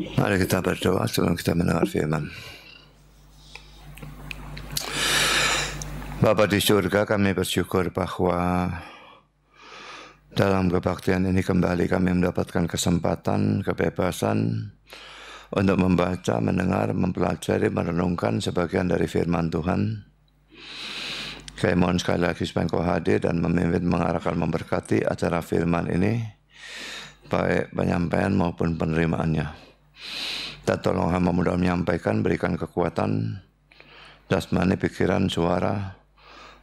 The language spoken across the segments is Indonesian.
Mari kita berdoa sebelum kita mendengar firman. Bapak di surga kami bersyukur bahwa dalam kebaktian ini kembali kami mendapatkan kesempatan, kebebasan untuk membaca, mendengar, mempelajari, merenungkan sebagian dari firman Tuhan. Kami mohon sekali lagi supaya hadir dan memimpin, mengarahkan, memberkati acara firman ini, baik penyampaian maupun penerimaannya. Tak tolong hamba mudah menyampaikan, berikan kekuatan, dasmani pikiran, suara,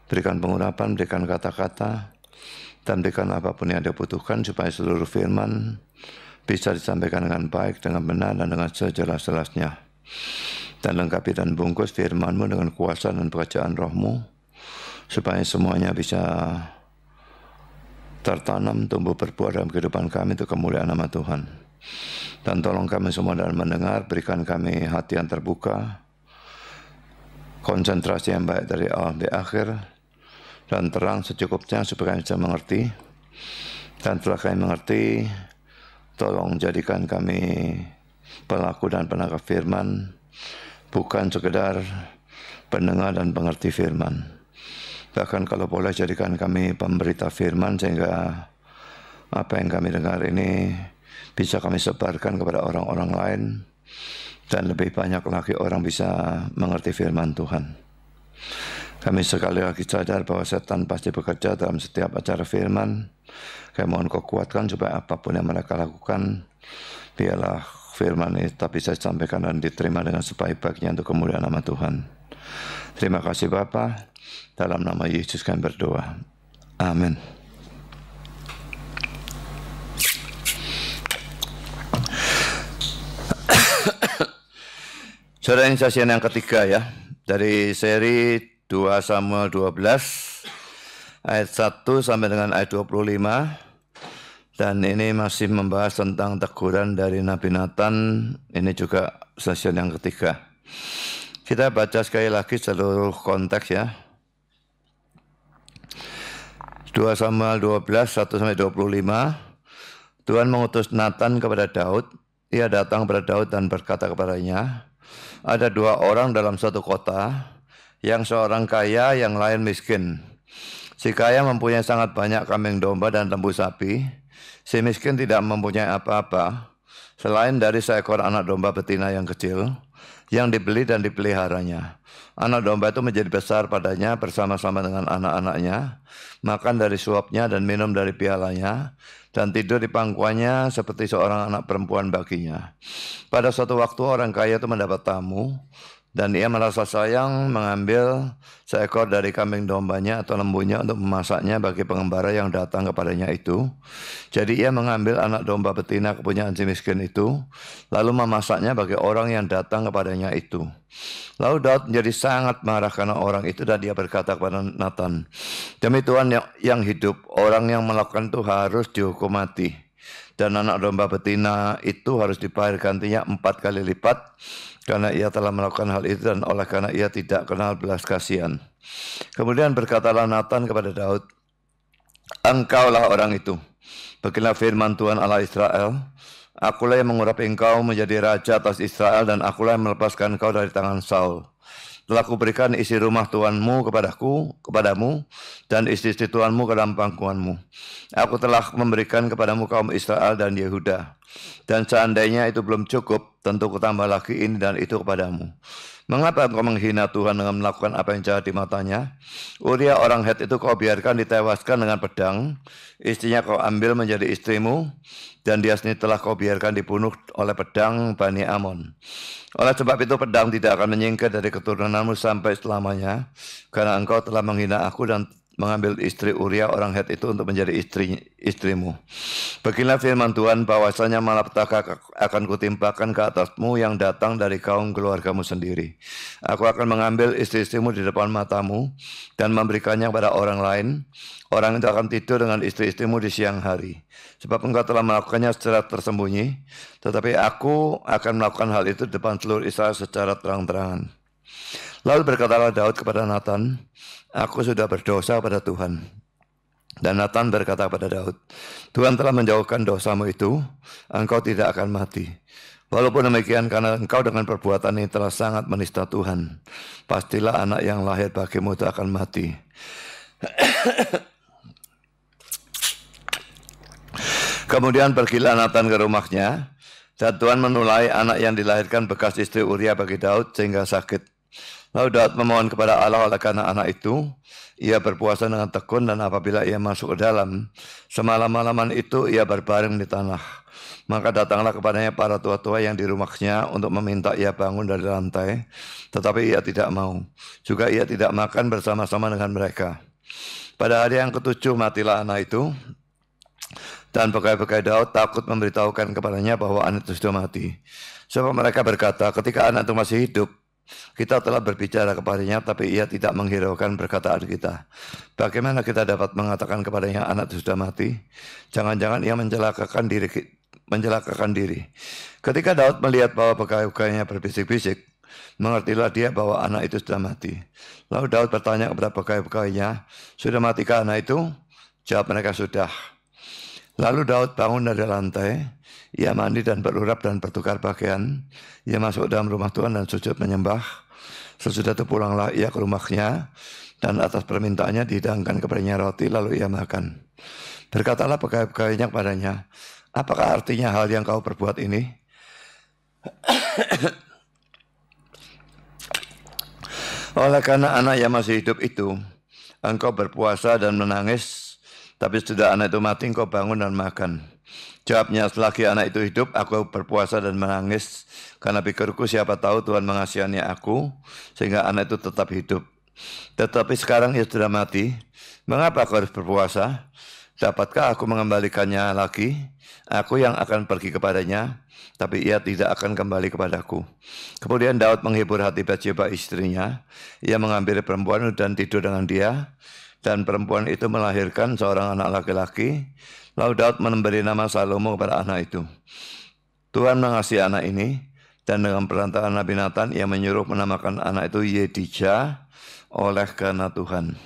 berikan pengurapan, berikan kata-kata, dan berikan apapun yang butuhkan supaya seluruh firman bisa disampaikan dengan baik, dengan benar, dan dengan sejelas-jelasnya. Dan lengkapi dan bungkus firmanmu dengan kuasa dan pekerjaan rohmu, supaya semuanya bisa tertanam, tumbuh berbuah dalam kehidupan kami untuk kemuliaan nama Tuhan. Dan tolong kami semua dalam mendengar, berikan kami hati yang terbuka, konsentrasi yang baik dari awal di akhir, dan terang secukupnya supaya kami bisa mengerti. Dan telah kami mengerti, tolong jadikan kami pelaku dan penangkap firman, bukan sekedar pendengar dan pengerti firman. Bahkan kalau boleh jadikan kami pemberita firman sehingga apa yang kami dengar ini bisa kami sebarkan kepada orang-orang lain dan lebih banyak lagi orang bisa mengerti firman Tuhan. Kami sekali lagi sadar bahwa setan pasti bekerja dalam setiap acara firman. Kami mohon kau kuatkan supaya apapun yang mereka lakukan, biarlah firman itu bisa disampaikan dan diterima dengan sebaik-baiknya untuk kemuliaan nama Tuhan. Terima kasih Bapak, dalam nama Yesus kami berdoa. Amin. Saudara ini sajian yang ketiga ya dari seri 2 Samuel 12 ayat 1 sampai dengan ayat 25 dan ini masih membahas tentang teguran dari Nabi Nathan ini juga session yang ketiga kita baca sekali lagi seluruh konteks ya 2 Samuel 12 1 sampai 25 Tuhan mengutus Nathan kepada Daud ia datang kepada Daud dan berkata kepadanya ada dua orang dalam satu kota, yang seorang kaya, yang lain miskin. Si kaya mempunyai sangat banyak kambing domba dan lembu sapi. Si miskin tidak mempunyai apa-apa selain dari seekor anak domba betina yang kecil yang dibeli dan dipeliharanya. Anak domba itu menjadi besar padanya bersama-sama dengan anak-anaknya, makan dari suapnya dan minum dari pialanya, dan tidur di pangkuannya seperti seorang anak perempuan baginya. Pada suatu waktu orang kaya itu mendapat tamu, dan ia merasa sayang mengambil seekor dari kambing dombanya atau lembunya untuk memasaknya bagi pengembara yang datang kepadanya itu. Jadi ia mengambil anak domba betina kepunyaan si miskin itu, lalu memasaknya bagi orang yang datang kepadanya itu. Lalu Daud menjadi sangat marah karena orang itu dan dia berkata kepada Nathan, Demi Tuhan yang, hidup, orang yang melakukan itu harus dihukum mati dan anak domba betina itu harus dibayar gantinya empat kali lipat karena ia telah melakukan hal itu dan oleh karena ia tidak kenal belas kasihan. Kemudian berkatalah Nathan kepada Daud, Engkaulah orang itu. Beginilah firman Tuhan Allah Israel, Akulah yang mengurapi engkau menjadi raja atas Israel dan akulah yang melepaskan engkau dari tangan Saul telah kuberikan isi rumah tuanmu kepadaku, kepadamu, dan istri-istri tuanmu ke dalam pangkuanmu. Aku telah memberikan kepadamu kaum Israel dan Yehuda. Dan seandainya itu belum cukup, tentu kutambah lagi ini dan itu kepadamu. Mengapa engkau menghina Tuhan dengan melakukan apa yang jahat di matanya? Uria orang Het itu kau biarkan ditewaskan dengan pedang. Istrinya kau ambil menjadi istrimu. Dan dia sendiri telah kau biarkan dibunuh oleh pedang Bani Amon. Oleh sebab itu pedang tidak akan menyingkir dari keturunanmu sampai selamanya. Karena engkau telah menghina aku dan mengambil istri Uria orang Het itu untuk menjadi istri istrimu. Beginilah firman Tuhan bahwasanya malapetaka akan kutimpakan ke atasmu yang datang dari kaum keluargamu sendiri. Aku akan mengambil istri-istrimu di depan matamu dan memberikannya kepada orang lain. Orang itu akan tidur dengan istri-istrimu di siang hari. Sebab engkau telah melakukannya secara tersembunyi, tetapi aku akan melakukan hal itu di depan seluruh Israel secara terang-terangan. Lalu berkatalah Daud kepada Nathan, aku sudah berdosa pada Tuhan. Dan Nathan berkata pada Daud, Tuhan telah menjauhkan dosamu itu, engkau tidak akan mati. Walaupun demikian, karena engkau dengan perbuatan ini telah sangat menista Tuhan, pastilah anak yang lahir bagimu itu akan mati. Kemudian pergilah Nathan ke rumahnya, dan Tuhan menulai anak yang dilahirkan bekas istri Uria bagi Daud sehingga sakit. Lalu Daud memohon kepada Allah oleh karena anak itu, ia berpuasa dengan tekun dan apabila ia masuk ke dalam, semalam-malaman itu ia berbaring di tanah. Maka datanglah kepadanya para tua-tua yang di rumahnya untuk meminta ia bangun dari lantai, tetapi ia tidak mau. Juga ia tidak makan bersama-sama dengan mereka. Pada hari yang ketujuh matilah anak itu, dan pegawai-pegawai Daud takut memberitahukan kepadanya bahwa anak itu sudah mati. Sebab mereka berkata, ketika anak itu masih hidup, kita telah berbicara kepadanya, tapi ia tidak menghiraukan perkataan kita. Bagaimana kita dapat mengatakan kepadanya anak sudah mati? Jangan-jangan ia mencelakakan diri mencelakakan diri. Ketika Daud melihat bahwa pegawai-pegawainya berbisik-bisik, mengertilah dia bahwa anak itu sudah mati. Lalu Daud bertanya kepada pegawai-pegawainya, sudah matikah anak itu? Jawab mereka sudah. Lalu Daud bangun dari lantai, ia ya mandi dan berurap dan bertukar pakaian. Ia ya masuk dalam rumah Tuhan dan sujud menyembah. Sesudah itu pulanglah ia ke rumahnya dan atas permintaannya didangkan kepadanya roti lalu ia makan. Berkatalah pegawai-pegawainya kepadanya, apakah artinya hal yang kau perbuat ini? Oleh karena anak yang masih hidup itu, engkau berpuasa dan menangis, tapi sudah anak itu mati engkau bangun dan makan. Jawabnya, selagi anak itu hidup, aku berpuasa dan menangis. Karena pikirku siapa tahu Tuhan mengasihani aku, sehingga anak itu tetap hidup. Tetapi sekarang ia sudah mati. Mengapa aku harus berpuasa? Dapatkah aku mengembalikannya lagi? Aku yang akan pergi kepadanya, tapi ia tidak akan kembali kepadaku. Kemudian Daud menghibur hati Bathsheba istrinya. Ia mengambil perempuan dan tidur dengan dia dan perempuan itu melahirkan seorang anak laki-laki. Lalu Daud memberi nama Salomo kepada anak itu. Tuhan mengasihi anak ini dan dengan perantaraan Nabi Nathan ia menyuruh menamakan anak itu Yedija oleh karena Tuhan.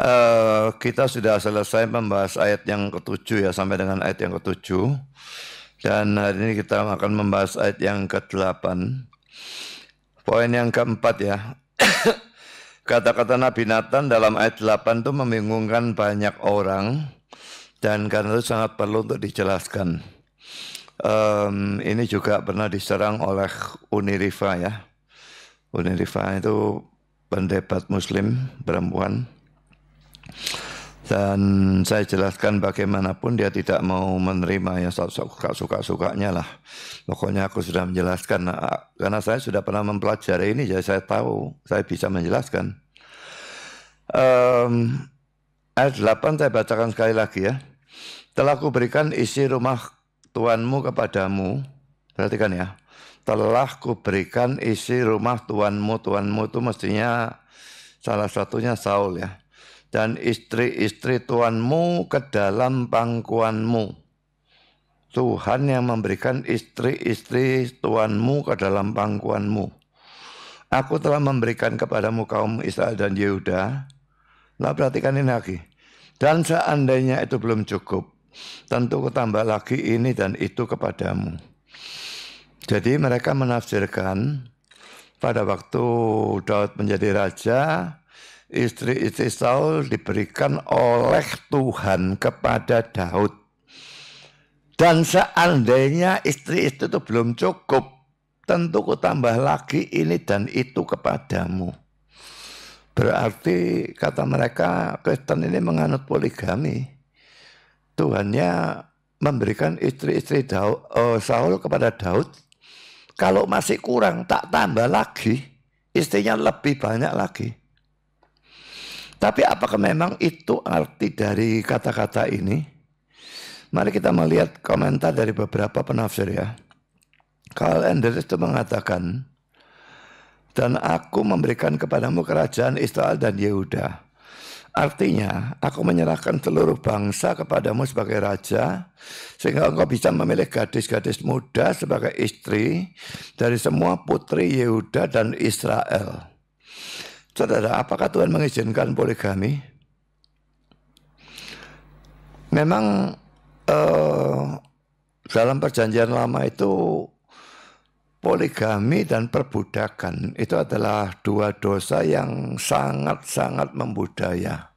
Uh, kita sudah selesai membahas ayat yang ketujuh ya sampai dengan ayat yang ketujuh dan hari ini kita akan membahas ayat yang ke-8. Poin yang keempat ya, Kata-kata Nabi Nathan dalam ayat 8 itu membingungkan banyak orang dan karena itu sangat perlu untuk dijelaskan. Um, ini juga pernah diserang oleh Unirifa ya. Unirifa itu pendebat muslim perempuan dan saya jelaskan bagaimanapun dia tidak mau menerima ya suka-suka-sukanya lah. Pokoknya aku sudah menjelaskan nah, karena saya sudah pernah mempelajari ini jadi saya tahu saya bisa menjelaskan. Um, ayat 8 saya bacakan sekali lagi ya. Telah kuberikan isi rumah tuanmu kepadamu. Perhatikan ya. Telah kuberikan isi rumah tuanmu. Tuanmu itu mestinya salah satunya Saul ya dan istri-istri tuanmu ke dalam pangkuanmu. Tuhan yang memberikan istri-istri tuanmu ke dalam pangkuanmu. Aku telah memberikan kepadamu kaum Israel dan Yehuda. Nah perhatikan ini lagi. Dan seandainya itu belum cukup, tentu kutambah lagi ini dan itu kepadamu. Jadi mereka menafsirkan pada waktu Daud menjadi raja, istri-istri Saul diberikan oleh Tuhan kepada Daud. Dan seandainya istri-istri itu belum cukup, tentu ku tambah lagi ini dan itu kepadamu. Berarti kata mereka Kristen ini menganut poligami. Tuhannya memberikan istri-istri uh, Saul kepada Daud. Kalau masih kurang tak tambah lagi, istrinya lebih banyak lagi. Tapi apakah memang itu arti dari kata-kata ini? Mari kita melihat komentar dari beberapa penafsir ya. Karl Ender itu mengatakan, dan aku memberikan kepadamu kerajaan Israel dan Yehuda. Artinya, aku menyerahkan seluruh bangsa kepadamu sebagai raja, sehingga engkau bisa memilih gadis-gadis muda sebagai istri dari semua putri Yehuda dan Israel. Saudara, apakah Tuhan mengizinkan poligami? Memang eh, dalam perjanjian lama itu poligami dan perbudakan itu adalah dua dosa yang sangat-sangat membudaya.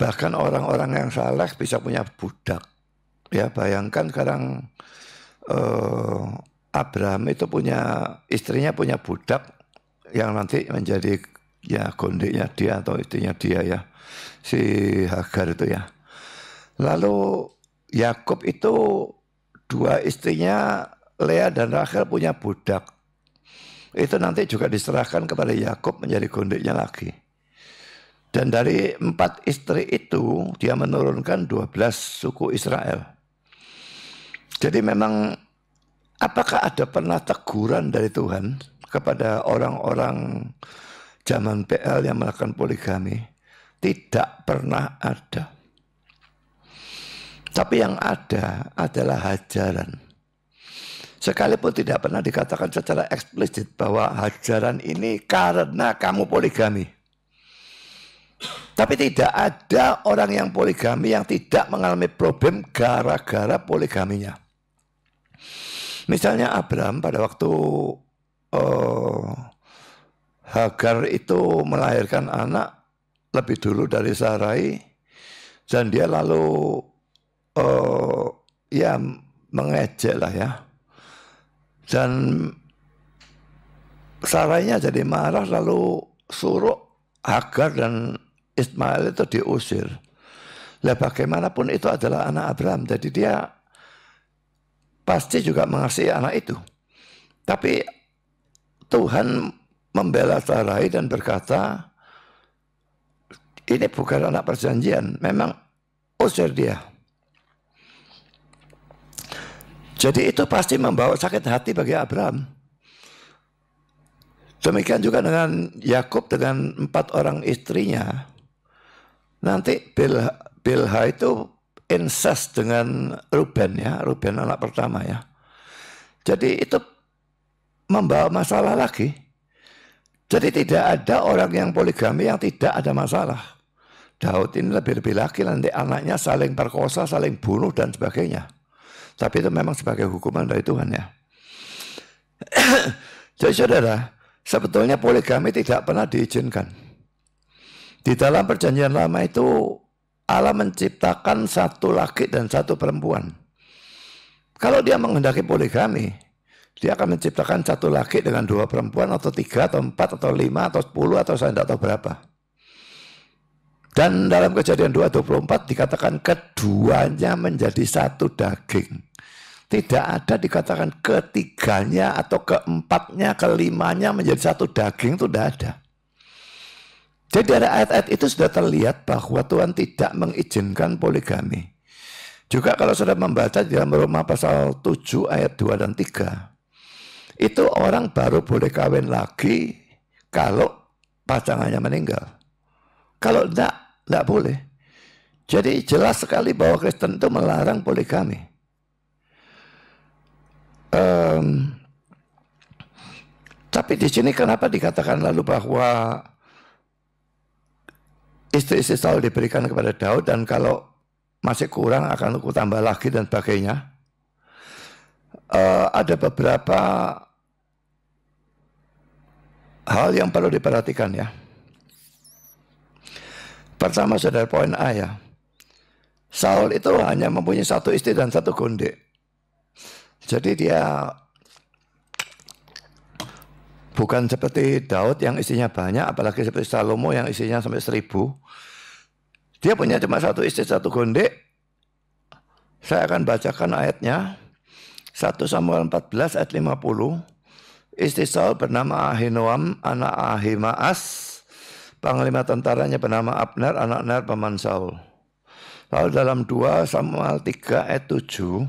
Bahkan orang-orang yang saleh bisa punya budak. Ya bayangkan sekarang eh, Abraham itu punya istrinya punya budak yang nanti menjadi ya gondeknya dia atau itunya dia ya si Hagar itu ya lalu Yakub itu dua istrinya Lea dan Rachel punya budak itu nanti juga diserahkan kepada Yakub menjadi gondeknya lagi dan dari empat istri itu dia menurunkan dua belas suku Israel jadi memang apakah ada pernah teguran dari Tuhan kepada orang-orang zaman PL yang melakukan poligami tidak pernah ada. Tapi yang ada adalah hajaran. Sekalipun tidak pernah dikatakan secara eksplisit bahwa hajaran ini karena kamu poligami. Tapi tidak ada orang yang poligami yang tidak mengalami problem gara-gara poligaminya. Misalnya Abraham pada waktu uh, Hagar itu melahirkan anak lebih dulu dari Sarai dan dia lalu uh, ya mengejek lah ya dan Sarainya jadi marah lalu suruh Hagar dan Ismail itu diusir. Lah bagaimanapun itu adalah anak Abraham, jadi dia pasti juga mengasihi anak itu. Tapi Tuhan membela Sarai dan berkata, ini bukan anak perjanjian, memang usir dia. Jadi itu pasti membawa sakit hati bagi Abraham. Demikian juga dengan Yakub dengan empat orang istrinya. Nanti Bilha, Bilha itu incest dengan Ruben ya, Ruben anak pertama ya. Jadi itu membawa masalah lagi. Jadi tidak ada orang yang poligami yang tidak ada masalah. Daud ini lebih-lebih lagi nanti anaknya saling perkosa, saling bunuh dan sebagainya. Tapi itu memang sebagai hukuman dari Tuhan ya. Jadi saudara, sebetulnya poligami tidak pernah diizinkan. Di dalam perjanjian lama itu Allah menciptakan satu laki dan satu perempuan. Kalau dia menghendaki poligami, dia akan menciptakan satu laki dengan dua perempuan atau tiga atau empat atau lima atau sepuluh atau saya tidak tahu berapa. Dan dalam kejadian 2.24 dikatakan keduanya menjadi satu daging. Tidak ada dikatakan ketiganya atau keempatnya, kelimanya menjadi satu daging itu tidak ada. Jadi dari ayat-ayat itu sudah terlihat bahwa Tuhan tidak mengizinkan poligami. Juga kalau sudah membaca di dalam Roma pasal 7 ayat 2 dan 3. Itu orang baru boleh kawin lagi kalau pasangannya meninggal. Kalau tidak, tidak boleh. Jadi jelas sekali bahwa Kristen itu melarang poligami. Um, tapi di sini kenapa dikatakan lalu bahwa istri-istri selalu diberikan kepada Daud dan kalau masih kurang akan aku tambah lagi dan sebagainya. Uh, ada beberapa hal yang perlu diperhatikan ya. Pertama saudara poin A ya. Saul itu hanya mempunyai satu istri dan satu gundik. Jadi dia bukan seperti Daud yang istrinya banyak, apalagi seperti Salomo yang istrinya sampai seribu. Dia punya cuma satu istri, satu gundik. Saya akan bacakan ayatnya. 1 Samuel 14 ayat 50. Istisal bernama Ahinoam anak Ahimaas. Panglima tentaranya bernama Abner anak Ner paman Saul. Lalu dalam 2 Samuel 3 ayat 7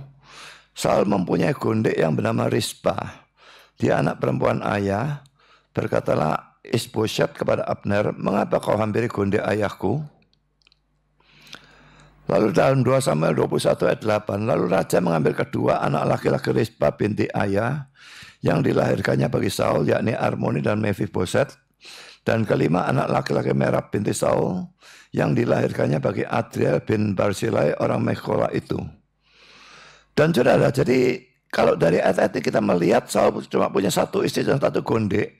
Saul mempunyai gondek yang bernama Rispa. Dia anak perempuan ayah. Berkatalah Isboset kepada Abner, mengapa kau hampiri gondek ayahku? Lalu dalam 2 Samuel 21 ayat 8, lalu raja mengambil kedua anak laki-laki Rispa binti ayah yang dilahirkannya bagi Saul yakni Armoni dan Mephiboset dan kelima anak laki-laki Merab binti Saul yang dilahirkannya bagi Adriel bin Barsilai orang Mekola itu. Dan saudara, jadi kalau dari ayat ini kita melihat Saul cuma punya satu istri dan satu gondek.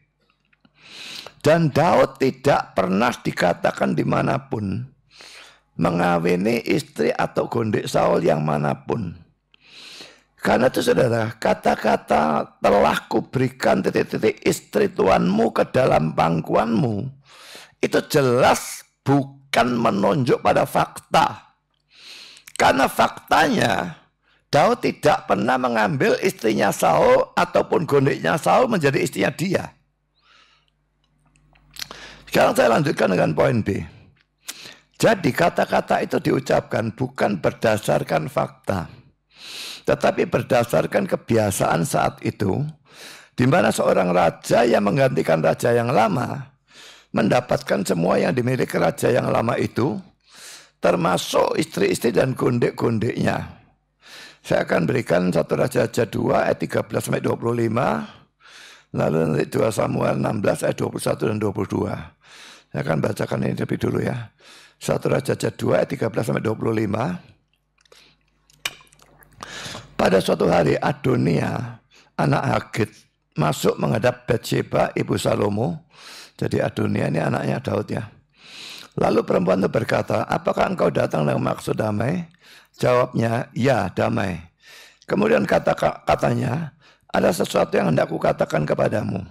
Dan Daud tidak pernah dikatakan dimanapun mengawini istri atau gondek Saul yang manapun. Karena itu saudara, kata-kata telah kuberikan titik-titik istri tuanmu ke dalam pangkuanmu. Itu jelas bukan menunjuk pada fakta. Karena faktanya Daud tidak pernah mengambil istrinya Saul ataupun gondeknya Saul menjadi istrinya dia. Sekarang saya lanjutkan dengan poin B. Jadi kata-kata itu diucapkan bukan berdasarkan fakta tetapi berdasarkan kebiasaan saat itu, di mana seorang raja yang menggantikan raja yang lama mendapatkan semua yang dimiliki raja yang lama itu, termasuk istri-istri dan gondek-gondeknya. Saya akan berikan satu Raja-Raja 2 ayat 13 sampai 25, lalu nanti 2 Samuel 16 ayat 21 dan 22. Saya akan bacakan ini lebih dulu ya. Satu Raja-Raja 2 ayat 13 sampai 25. Pada suatu hari Adonia, anak Hagit, masuk menghadap Bathsheba, ibu Salomo. Jadi Adonia ini anaknya Daud ya. Lalu perempuan itu berkata, apakah engkau datang dengan maksud damai? Jawabnya, ya damai. Kemudian kata katanya, ada sesuatu yang hendak kukatakan kepadamu.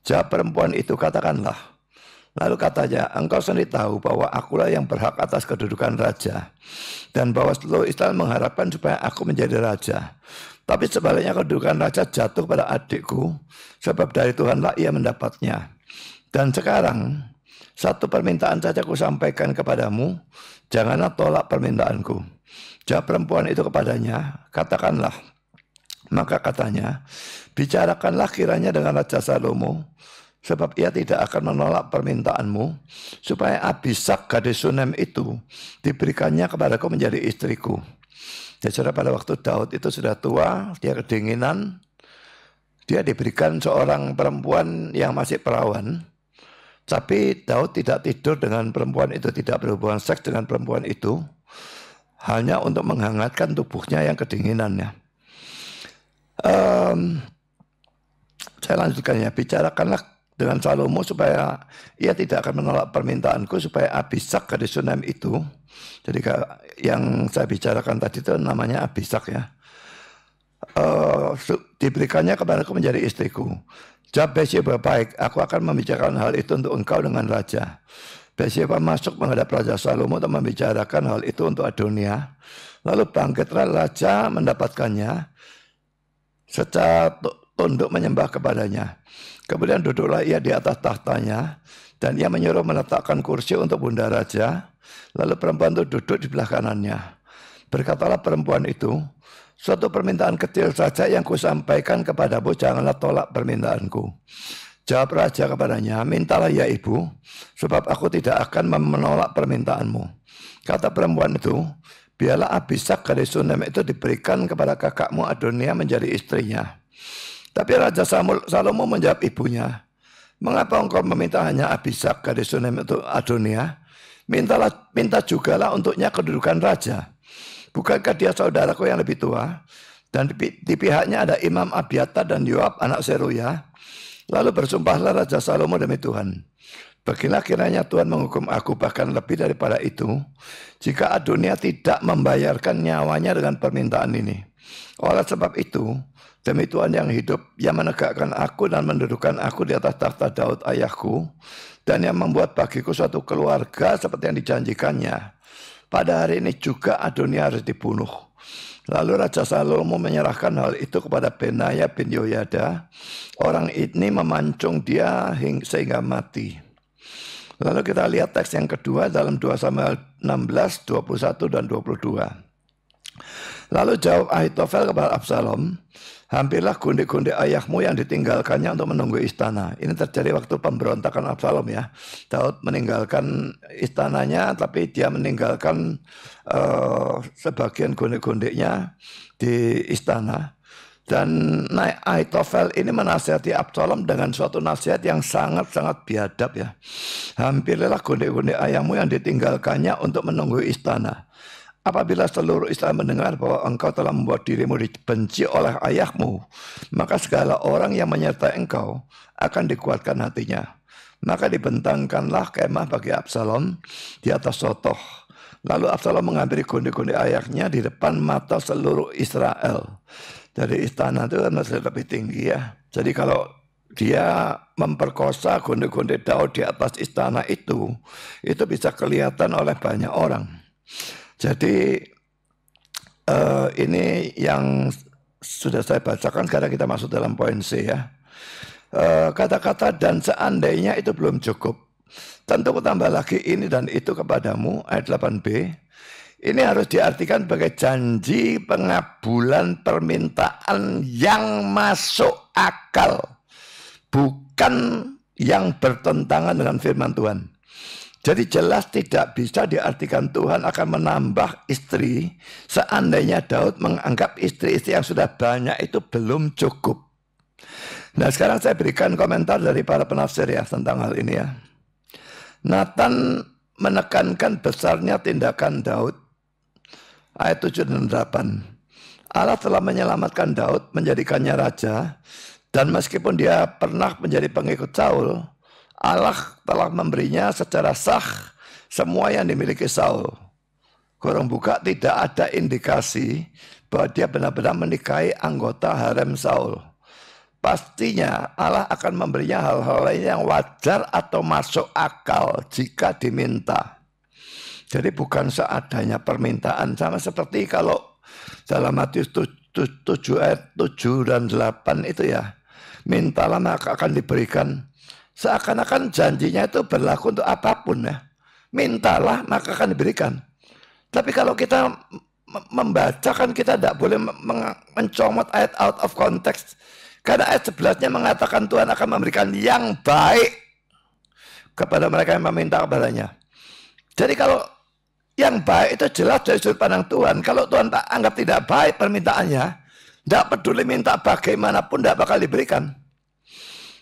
Jawab perempuan itu, katakanlah. Lalu katanya, engkau sendiri tahu bahwa akulah yang berhak atas kedudukan raja. Dan bahwa seluruh Israel mengharapkan supaya aku menjadi raja. Tapi sebaliknya kedudukan raja jatuh pada adikku. Sebab dari Tuhanlah ia mendapatnya. Dan sekarang, satu permintaan saja ku sampaikan kepadamu. Janganlah tolak permintaanku. Jawab perempuan itu kepadanya, katakanlah. Maka katanya, bicarakanlah kiranya dengan Raja Salomo Sebab ia tidak akan menolak permintaanmu, supaya Abisak gadis Sunem itu diberikannya kepada kepadaku menjadi istriku. Jadi ya, sudah pada waktu Daud itu sudah tua, dia kedinginan, dia diberikan seorang perempuan yang masih perawan, tapi Daud tidak tidur dengan perempuan itu, tidak berhubungan seks dengan perempuan itu, hanya untuk menghangatkan tubuhnya yang kedinginannya. Um, saya lanjutkan ya, bicarakanlah dengan Salomo supaya ia tidak akan menolak permintaanku supaya Abisak dari Sunem itu. Jadi yang saya bicarakan tadi itu namanya Abisak ya. Uh, diberikannya kepadaku menjadi istriku. Jawab siapa baik, aku akan membicarakan hal itu untuk engkau dengan raja. Besheba masuk menghadap Raja Salomo untuk membicarakan hal itu untuk Adonia. Lalu bangkitlah raja mendapatkannya secara untuk menyembah kepadanya. Kemudian duduklah ia di atas tahtanya dan ia menyuruh meletakkan kursi untuk bunda raja. Lalu perempuan itu duduk di belah kanannya. Berkatalah perempuan itu, suatu permintaan kecil saja yang kusampaikan kepadamu, janganlah tolak permintaanku. Jawab raja kepadanya, mintalah ya ibu, sebab aku tidak akan menolak permintaanmu. Kata perempuan itu, biarlah Abisak dari Sunem itu diberikan kepada kakakmu Adonia menjadi istrinya. Tapi Raja Salomo menjawab ibunya, Mengapa engkau meminta hanya Abisak dari Sunem untuk Adonia? Mintalah, minta juga lah untuknya kedudukan raja. Bukankah dia saudaraku yang lebih tua? Dan di, di pihaknya ada Imam Abiata dan Yoab anak Seruya. Lalu bersumpahlah Raja Salomo demi Tuhan. Beginilah kiranya Tuhan menghukum aku bahkan lebih daripada itu. Jika Adonia tidak membayarkan nyawanya dengan permintaan ini. Oleh sebab itu, Demi Tuhan yang hidup, yang menegakkan aku dan mendudukan aku di atas tahta Daud ayahku, dan yang membuat bagiku suatu keluarga seperti yang dijanjikannya. Pada hari ini juga Adonia harus dibunuh. Lalu Raja Salomo menyerahkan hal itu kepada Benaya bin Yoyada. Orang ini memancung dia sehingga mati. Lalu kita lihat teks yang kedua dalam 2 Samuel 16, 21, dan 22. Lalu jawab Ahitofel kepada Absalom, Hampirlah gundik-gundik ayahmu yang ditinggalkannya untuk menunggu istana. Ini terjadi waktu pemberontakan Absalom ya. Daud meninggalkan istananya, tapi dia meninggalkan uh, sebagian gundik-gundiknya di istana. Dan naik Aitofel ini menasihati Absalom dengan suatu nasihat yang sangat-sangat biadab ya. Hampirlah gundik-gundik ayahmu yang ditinggalkannya untuk menunggu istana. Apabila seluruh Islam mendengar bahwa engkau telah membuat dirimu dibenci oleh ayahmu, maka segala orang yang menyertai engkau akan dikuatkan hatinya. Maka dibentangkanlah kemah bagi Absalom di atas sotoh. Lalu Absalom mengambil kundi-kundi ayahnya di depan mata seluruh Israel. Dari istana itu kan masih lebih tinggi ya. Jadi kalau dia memperkosa gundik-gundik Daud di atas istana itu, itu bisa kelihatan oleh banyak orang. Jadi uh, ini yang sudah saya bacakan karena kita masuk dalam poin C ya. Eh, kata-kata uh, dan seandainya itu belum cukup. Tentu tambah lagi ini dan itu kepadamu, ayat 8b. Ini harus diartikan sebagai janji pengabulan permintaan yang masuk akal. Bukan yang bertentangan dengan firman Tuhan. Jadi jelas tidak bisa diartikan Tuhan akan menambah istri seandainya Daud menganggap istri-istri yang sudah banyak itu belum cukup. Nah sekarang saya berikan komentar dari para penafsir ya tentang hal ini ya. Nathan menekankan besarnya tindakan Daud. Ayat 7 dan 8. Allah telah menyelamatkan Daud, menjadikannya raja, dan meskipun dia pernah menjadi pengikut Saul, Allah telah memberinya secara sah semua yang dimiliki Saul. Kurang buka tidak ada indikasi bahwa dia benar-benar menikahi anggota harem Saul. Pastinya Allah akan memberinya hal-hal lain yang wajar atau masuk akal jika diminta. Jadi bukan seadanya permintaan sama seperti kalau dalam Matius tujuh 7 ayat 7 dan 8 itu ya. Mintalah maka akan diberikan Seakan-akan janjinya itu berlaku untuk apapun ya. Mintalah maka akan diberikan. Tapi kalau kita membaca kan kita tidak boleh mencomot ayat out of context. Karena ayat sebelasnya mengatakan Tuhan akan memberikan yang baik kepada mereka yang meminta kepadanya. Jadi kalau yang baik itu jelas dari sudut pandang Tuhan. Kalau Tuhan tak anggap tidak baik permintaannya, tidak peduli minta bagaimanapun tidak bakal diberikan.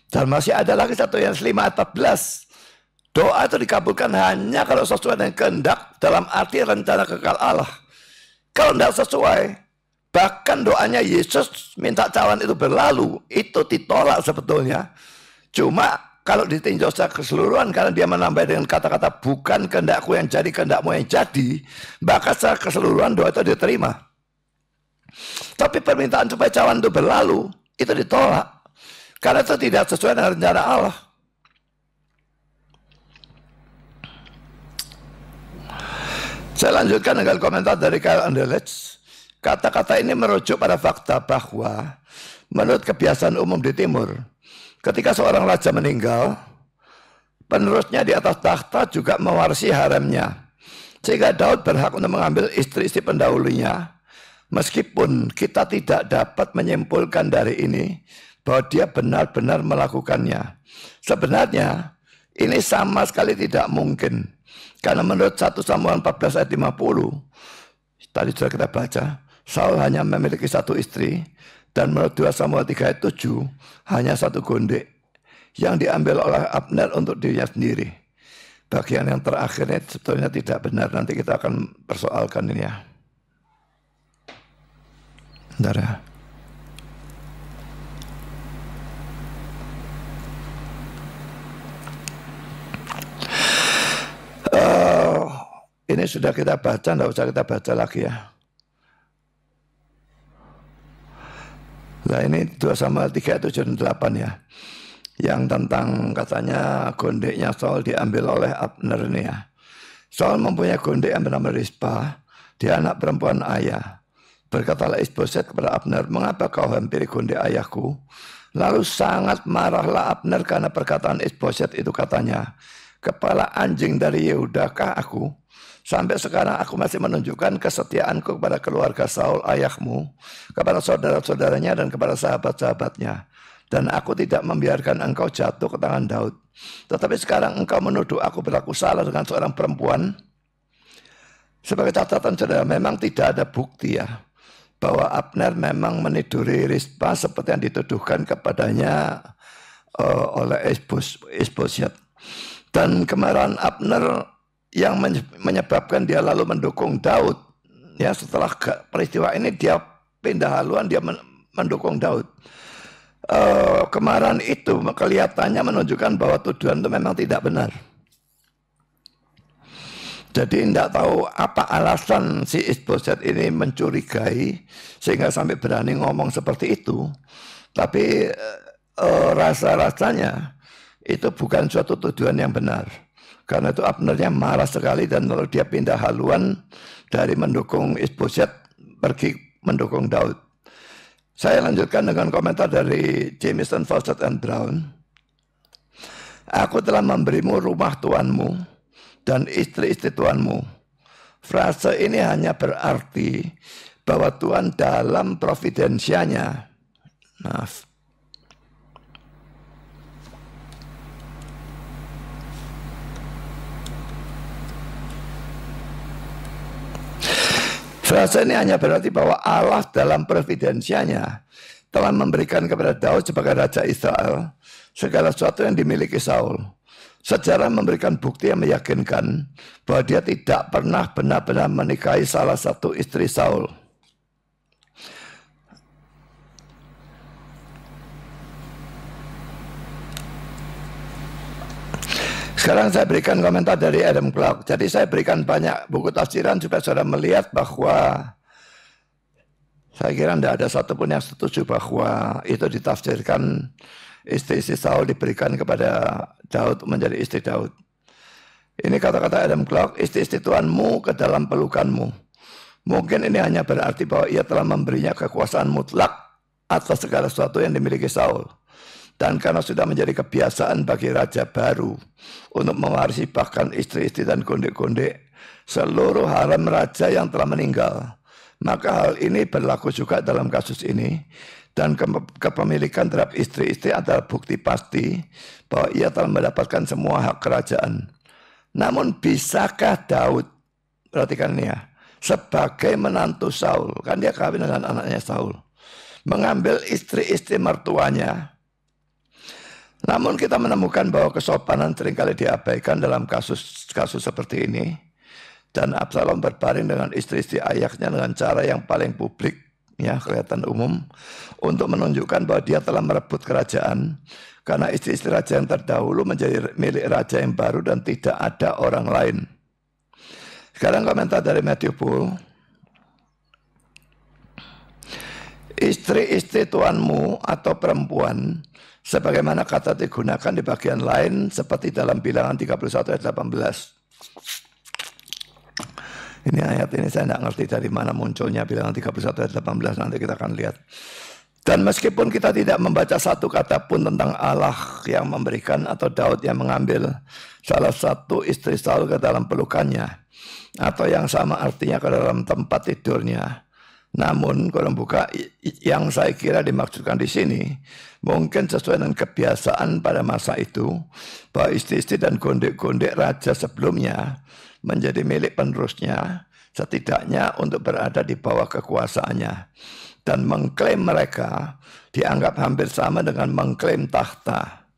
Dan masih ada lagi satu yang selima atau 514. Doa itu dikabulkan hanya kalau sesuai dengan kehendak dalam arti rencana kekal Allah. Kalau tidak sesuai, bahkan doanya Yesus minta calon itu berlalu, itu ditolak sebetulnya. Cuma kalau ditinjau secara keseluruhan karena dia menambah dengan kata-kata bukan kehendakku yang jadi kehendakmu yang jadi bahkan secara keseluruhan doa itu diterima tapi permintaan supaya calon itu berlalu itu ditolak karena itu tidak sesuai dengan rencana Allah. Saya lanjutkan dengan komentar dari Kyle Underlitz. Kata-kata ini merujuk pada fakta bahwa menurut kebiasaan umum di timur, ketika seorang raja meninggal, penerusnya di atas tahta juga mewarisi haremnya. Sehingga Daud berhak untuk mengambil istri-istri pendahulunya. Meskipun kita tidak dapat menyimpulkan dari ini bahwa dia benar-benar melakukannya. Sebenarnya ini sama sekali tidak mungkin. Karena menurut 1 Samuel 14 ayat 50, tadi sudah kita baca, Saul hanya memiliki satu istri, dan menurut 2 Samuel 3 ayat 7, hanya satu gondek yang diambil oleh Abner untuk dirinya sendiri. Bagian yang terakhirnya sebetulnya tidak benar, nanti kita akan persoalkan ini ya. Bentar ya. Ini sudah kita baca, tidak usah kita baca lagi ya. Nah ini 2 sama 3 itu 8 ya. Yang tentang katanya gondeknya Saul diambil oleh Abner ini ya. Saul mempunyai gondek yang bernama Rispa. Dia anak perempuan ayah. Berkatalah Isboset kepada Abner, mengapa kau hampiri gondek ayahku? Lalu sangat marahlah Abner karena perkataan Isboset itu katanya, kepala anjing dari Yehudakah aku? Sampai sekarang aku masih menunjukkan kesetiaanku kepada keluarga Saul ayahmu, kepada saudara-saudaranya dan kepada sahabat-sahabatnya. Dan aku tidak membiarkan engkau jatuh ke tangan Daud. Tetapi sekarang engkau menuduh aku berlaku salah dengan seorang perempuan. Sebagai catatan saudara, memang tidak ada bukti ya bahwa Abner memang meniduri Rispa seperti yang dituduhkan kepadanya uh, oleh Isbos, Dan kemarahan Abner yang menyebabkan dia lalu mendukung Daud. Ya setelah peristiwa ini dia pindah haluan dia mendukung Daud. Uh, kemarin itu kelihatannya menunjukkan bahwa tuduhan itu memang tidak benar. Jadi tidak tahu apa alasan si Isboset ini mencurigai sehingga sampai berani ngomong seperti itu. Tapi uh, rasa-rasanya itu bukan suatu tuduhan yang benar. Karena itu Abnernya marah sekali dan lalu dia pindah haluan dari mendukung Isboset pergi mendukung Daud. Saya lanjutkan dengan komentar dari Jameson Fawcett and Brown. Aku telah memberimu rumah tuanmu dan istri-istri tuanmu. Frase ini hanya berarti bahwa Tuhan dalam providensianya, maaf, Frasa ini hanya berarti bahwa Allah dalam providensianya telah memberikan kepada Daud sebagai Raja Israel segala sesuatu yang dimiliki Saul. Sejarah memberikan bukti yang meyakinkan bahwa dia tidak pernah benar-benar menikahi salah satu istri Saul. Sekarang saya berikan komentar dari Adam Clark. Jadi saya berikan banyak buku tafsiran supaya saudara melihat bahwa saya kira tidak ada satupun yang setuju bahwa itu ditafsirkan istri-istri Saul diberikan kepada Daud menjadi istri Daud. Ini kata-kata Adam Clark, istri-istri Tuhanmu ke dalam pelukanmu. Mungkin ini hanya berarti bahwa ia telah memberinya kekuasaan mutlak atas segala sesuatu yang dimiliki Saul. Dan karena sudah menjadi kebiasaan bagi raja baru untuk mewarisi bahkan istri-istri dan gondek-gondek seluruh haram raja yang telah meninggal. Maka hal ini berlaku juga dalam kasus ini dan ke kepemilikan terhadap istri-istri adalah bukti pasti bahwa ia telah mendapatkan semua hak kerajaan. Namun bisakah Daud, perhatikan ini ya, sebagai menantu Saul, kan dia kawin dengan anaknya Saul, mengambil istri-istri mertuanya, namun kita menemukan bahwa kesopanan seringkali diabaikan dalam kasus-kasus seperti ini. Dan Absalom berbaring dengan istri-istri ayahnya dengan cara yang paling publik, ya kelihatan umum, untuk menunjukkan bahwa dia telah merebut kerajaan. Karena istri-istri raja yang terdahulu menjadi milik raja yang baru dan tidak ada orang lain. Sekarang komentar dari Matthew Poole. Istri-istri tuanmu atau perempuan sebagaimana kata digunakan di bagian lain seperti dalam bilangan 31 ayat 18. Ini ayat ini saya tidak ngerti dari mana munculnya bilangan 31 ayat 18 nanti kita akan lihat. Dan meskipun kita tidak membaca satu kata pun tentang Allah yang memberikan atau Daud yang mengambil salah satu istri Saul ke dalam pelukannya atau yang sama artinya ke dalam tempat tidurnya namun kalau buka yang saya kira dimaksudkan di sini mungkin sesuai dengan kebiasaan pada masa itu bahwa istri-istri dan gondek-gondek raja sebelumnya menjadi milik penerusnya setidaknya untuk berada di bawah kekuasaannya dan mengklaim mereka dianggap hampir sama dengan mengklaim tahta.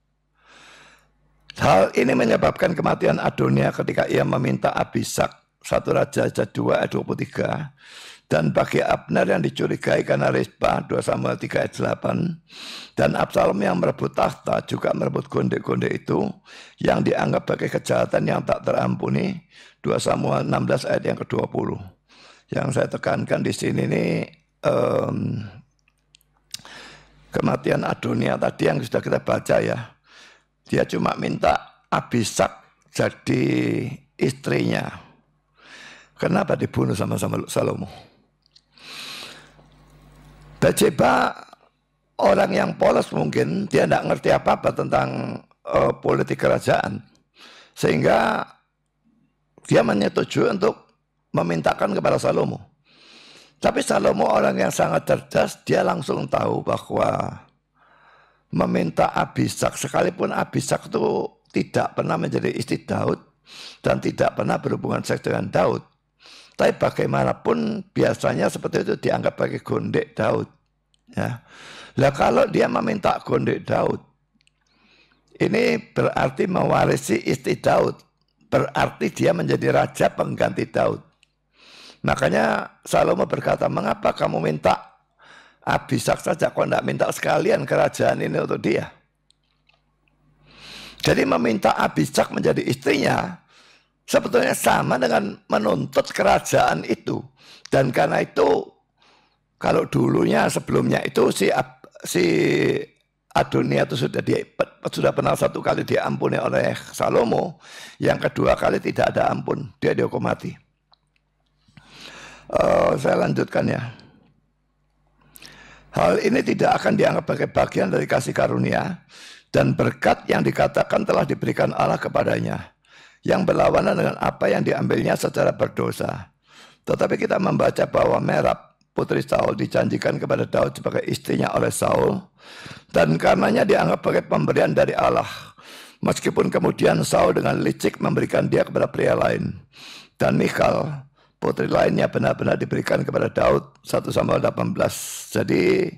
Hal ini menyebabkan kematian Adonia ketika ia meminta Abisak, satu raja raja 2 ayat 23, dan bagi Abner yang dicurigai karena Rizpa 2 Samuel 3 ayat 8 dan Absalom yang merebut tahta juga merebut gonde-gonde itu yang dianggap sebagai kejahatan yang tak terampuni 2 Samuel 16 ayat yang ke-20 yang saya tekankan di sini ini um, kematian Adonia tadi yang sudah kita baca ya dia cuma minta Abisak jadi istrinya kenapa dibunuh sama-sama Salomo Bajeba orang yang polos mungkin dia tidak ngerti apa-apa tentang uh, politik kerajaan sehingga dia menyetujui untuk memintakan kepada Salomo. Tapi Salomo orang yang sangat cerdas, dia langsung tahu bahwa meminta Abisak, sekalipun Abisak itu tidak pernah menjadi istri Daud dan tidak pernah berhubungan seks dengan Daud. Tapi bagaimanapun biasanya seperti itu dianggap sebagai gondek Daud. Ya. Lah kalau dia meminta gondek Daud, ini berarti mewarisi istri Daud. Berarti dia menjadi raja pengganti Daud. Makanya Salomo berkata, mengapa kamu minta Abisak saja, kok tidak minta sekalian kerajaan ini untuk dia? Jadi meminta Abisak menjadi istrinya, sebetulnya sama dengan menuntut kerajaan itu. Dan karena itu kalau dulunya sebelumnya itu si si Adonia itu sudah di, sudah pernah satu kali diampuni oleh Salomo, yang kedua kali tidak ada ampun, dia dihukum mati. Uh, saya lanjutkan ya. Hal ini tidak akan dianggap sebagai bagian dari kasih karunia dan berkat yang dikatakan telah diberikan Allah kepadanya yang berlawanan dengan apa yang diambilnya secara berdosa. Tetapi kita membaca bahwa Merab, putri Saul dijanjikan kepada Daud sebagai istrinya oleh Saul dan karenanya dianggap sebagai pemberian dari Allah. Meskipun kemudian Saul dengan licik memberikan dia kepada pria lain. Dan Mikal, putri lainnya benar-benar diberikan kepada Daud 1 Samuel 18. Jadi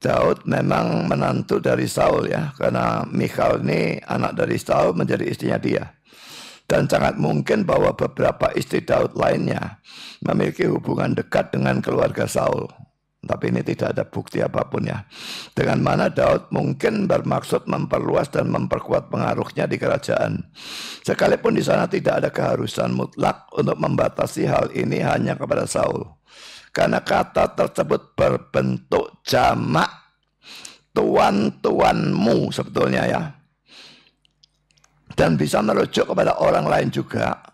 Daud memang menantu dari Saul ya, karena Mikal ini anak dari Saul menjadi istrinya dia dan sangat mungkin bahwa beberapa istri Daud lainnya memiliki hubungan dekat dengan keluarga Saul. Tapi ini tidak ada bukti apapun ya. Dengan mana Daud mungkin bermaksud memperluas dan memperkuat pengaruhnya di kerajaan. Sekalipun di sana tidak ada keharusan mutlak untuk membatasi hal ini hanya kepada Saul. Karena kata tersebut berbentuk jamak tuan-tuanmu sebetulnya ya dan bisa merujuk kepada orang lain juga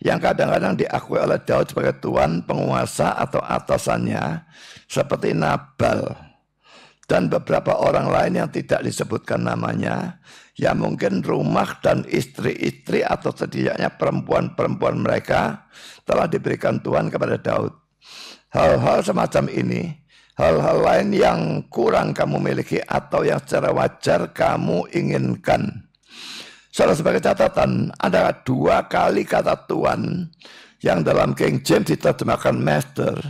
yang kadang-kadang diakui oleh Daud sebagai tuan, penguasa atau atasannya seperti Nabal dan beberapa orang lain yang tidak disebutkan namanya yang mungkin rumah dan istri-istri atau setidaknya perempuan-perempuan mereka telah diberikan Tuhan kepada Daud. Hal-hal semacam ini hal-hal lain yang kurang kamu miliki atau yang secara wajar kamu inginkan. Salah sebagai catatan, ada dua kali kata Tuhan yang dalam King James diterjemahkan master.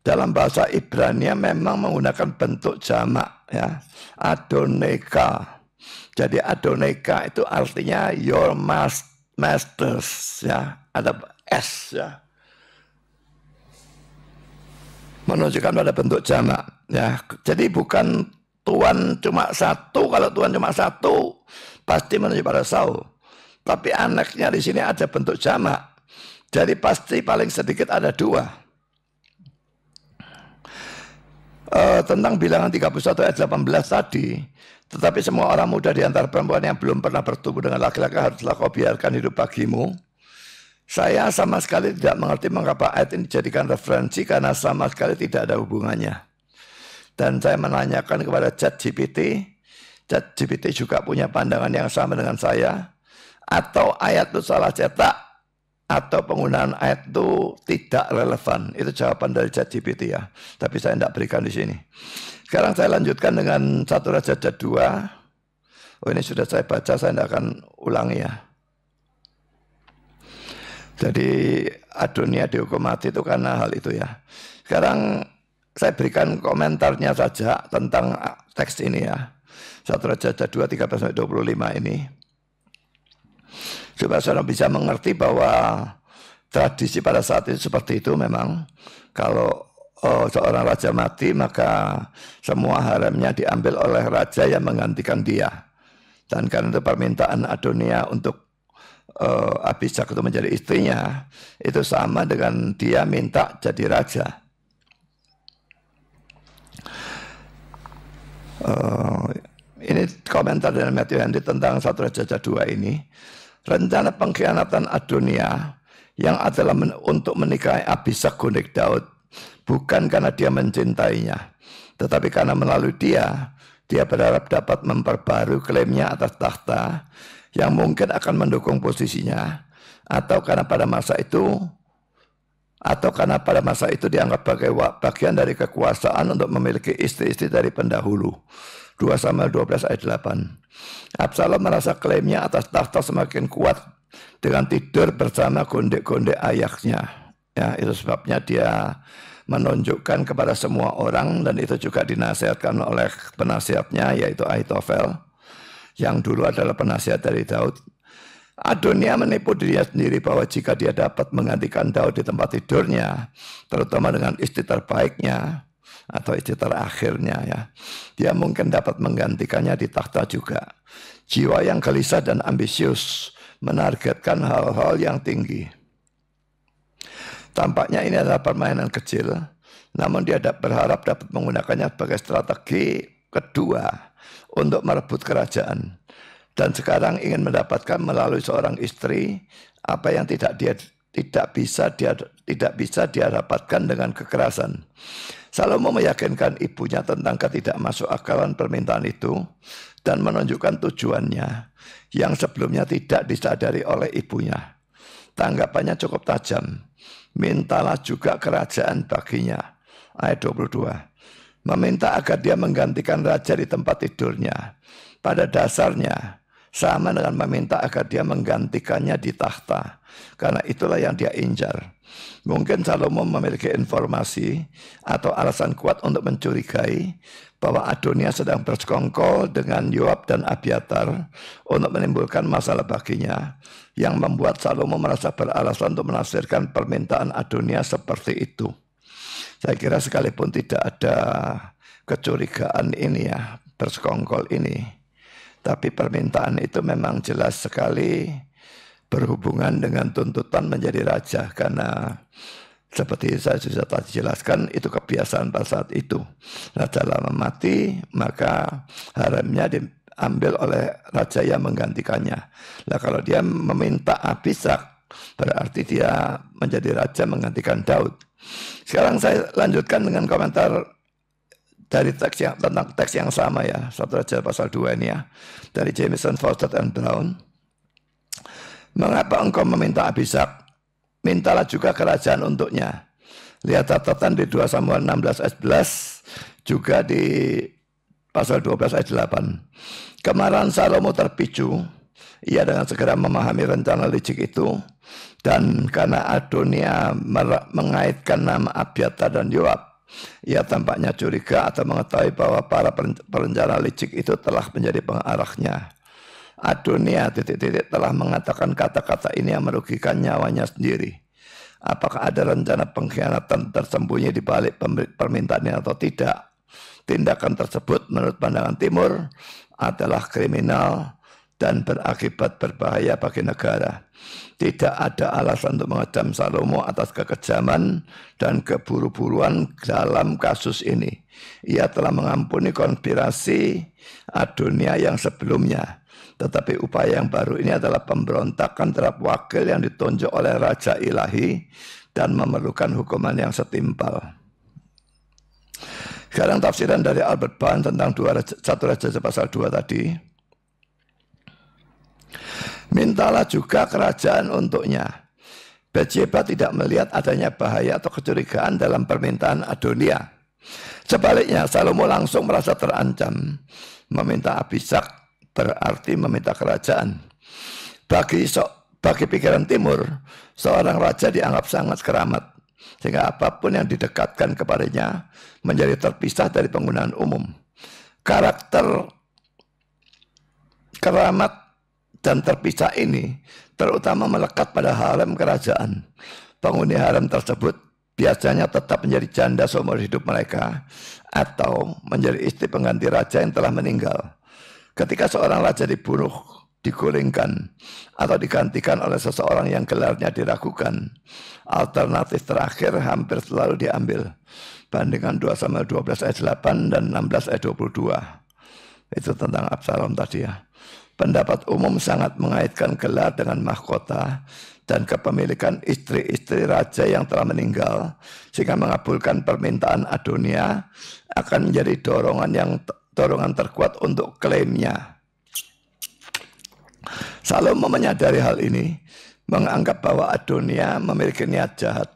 Dalam bahasa Ibrani memang menggunakan bentuk jamak ya. Adoneka. Jadi adoneka itu artinya your masters ya. Ada S ya. Menunjukkan pada bentuk jamak ya. Jadi bukan Tuhan cuma satu, kalau Tuhan cuma satu, pasti menuju pada sau. Tapi anaknya di sini ada bentuk jamak. Jadi pasti paling sedikit ada dua. E, tentang bilangan 31 ayat 18 tadi, tetapi semua orang muda di antara perempuan yang belum pernah bertumbuh dengan laki-laki haruslah kau biarkan hidup bagimu. Saya sama sekali tidak mengerti mengapa ayat ini dijadikan referensi karena sama sekali tidak ada hubungannya. Dan saya menanyakan kepada chat GPT, ChatGPT juga punya pandangan yang sama dengan saya, atau ayat itu salah cetak, atau penggunaan ayat itu tidak relevan. Itu jawaban dari ChatGPT ya. Tapi saya tidak berikan di sini. Sekarang saya lanjutkan dengan satu raja jad dua. Oh ini sudah saya baca, saya tidak akan ulangi ya. Jadi Adonia dihukum mati itu karena hal itu ya. Sekarang saya berikan komentarnya saja tentang teks ini ya. Satu raja tiga 2, dua puluh lima ini. Supaya seorang bisa mengerti bahwa tradisi pada saat itu seperti itu memang. Kalau oh, seorang raja mati maka semua haramnya diambil oleh raja yang menggantikan dia. Dan karena itu permintaan Adonia untuk uh, Abijak itu menjadi istrinya itu sama dengan dia minta jadi raja. Uh, ini komentar dari Matthew Henry tentang satu raja dua ini. Rencana pengkhianatan Adonia yang adalah men untuk menikahi Abishag Gunik Daud bukan karena dia mencintainya, tetapi karena melalui dia dia berharap dapat memperbarui klaimnya atas tahta yang mungkin akan mendukung posisinya atau karena pada masa itu atau karena pada masa itu dianggap sebagai bagian dari kekuasaan untuk memiliki istri-istri dari pendahulu. 2 Samuel 12 ayat 8. Absalom merasa klaimnya atas tahta semakin kuat dengan tidur bersama gondek-gondek ayahnya. Ya, itu sebabnya dia menunjukkan kepada semua orang dan itu juga dinasihatkan oleh penasihatnya yaitu Ahitofel yang dulu adalah penasihat dari Daud. Adonia menipu dirinya sendiri bahwa jika dia dapat menggantikan Daud di tempat tidurnya, terutama dengan istri terbaiknya, atau itu terakhirnya ya. Dia mungkin dapat menggantikannya di takhta juga. Jiwa yang gelisah dan ambisius menargetkan hal-hal yang tinggi. Tampaknya ini adalah permainan kecil, namun dia berharap dapat menggunakannya sebagai strategi kedua untuk merebut kerajaan. Dan sekarang ingin mendapatkan melalui seorang istri apa yang tidak dia tidak bisa dia tidak bisa dia dapatkan dengan kekerasan. Salomo meyakinkan ibunya tentang ketidakmasuk akalan permintaan itu dan menunjukkan tujuannya yang sebelumnya tidak disadari oleh ibunya. Tanggapannya cukup tajam. Mintalah juga kerajaan baginya. Ayat 22. Meminta agar dia menggantikan raja di tempat tidurnya. Pada dasarnya, sama dengan meminta agar dia menggantikannya di tahta. Karena itulah yang dia injar. Mungkin Salomo memiliki informasi atau alasan kuat untuk mencurigai bahwa Adonia sedang bersekongkol dengan Yoab dan Abiatar untuk menimbulkan masalah baginya yang membuat Salomo merasa beralasan untuk menafsirkan permintaan Adonia seperti itu. Saya kira sekalipun tidak ada kecurigaan ini ya, bersekongkol ini. Tapi permintaan itu memang jelas sekali berhubungan dengan tuntutan menjadi raja karena seperti saya sudah tadi jelaskan itu kebiasaan pada saat itu raja lama mati maka haramnya diambil oleh raja yang menggantikannya lah kalau dia meminta Abisak berarti dia menjadi raja menggantikan Daud sekarang saya lanjutkan dengan komentar dari teks yang tentang teks yang sama ya satu raja pasal 2 ini ya dari Jameson Foster and Brown Mengapa engkau meminta Abisak? Mintalah juga kerajaan untuknya. Lihat catatan di 2 Samuel 16 ayat 11, juga di pasal 12 ayat 8. Kemarahan Salomo terpicu, ia dengan segera memahami rencana licik itu, dan karena Adonia mengaitkan nama Abiatar dan Yoab, ia tampaknya curiga atau mengetahui bahwa para perencana licik itu telah menjadi pengarahnya. Adonia titik-titik telah mengatakan kata-kata ini yang merugikan nyawanya sendiri. Apakah ada rencana pengkhianatan tersembunyi di balik permintaannya atau tidak? Tindakan tersebut menurut pandangan timur adalah kriminal dan berakibat berbahaya bagi negara. Tidak ada alasan untuk mengecam Salomo atas kekejaman dan keburu-buruan dalam kasus ini. Ia telah mengampuni konspirasi Adonia yang sebelumnya tetapi upaya yang baru ini adalah pemberontakan terhadap wakil yang ditunjuk oleh Raja Ilahi dan memerlukan hukuman yang setimpal. Sekarang tafsiran dari Albert Bahn tentang dua, satu raja pasal dua tadi. Mintalah juga kerajaan untuknya. Bejeba tidak melihat adanya bahaya atau kecurigaan dalam permintaan Adonia. Sebaliknya, Salomo langsung merasa terancam, meminta Abisak berarti meminta kerajaan. Bagi so, bagi pikiran timur, seorang raja dianggap sangat keramat sehingga apapun yang didekatkan kepadanya menjadi terpisah dari penggunaan umum. Karakter keramat dan terpisah ini terutama melekat pada harem kerajaan. Penghuni harem tersebut biasanya tetap menjadi janda seumur hidup mereka atau menjadi istri pengganti raja yang telah meninggal. Ketika seorang raja dibunuh, digolengkan, atau digantikan oleh seseorang yang gelarnya diragukan, alternatif terakhir hampir selalu diambil. Bandingkan 2 Samuel 12 ayat 8 dan 16 ayat 22. Itu tentang Absalom tadi ya. Pendapat umum sangat mengaitkan gelar dengan mahkota dan kepemilikan istri-istri raja yang telah meninggal, sehingga mengabulkan permintaan Adonia akan menjadi dorongan yang dorongan terkuat untuk klaimnya. Salomo menyadari hal ini, menganggap bahwa Adonia memiliki niat jahat,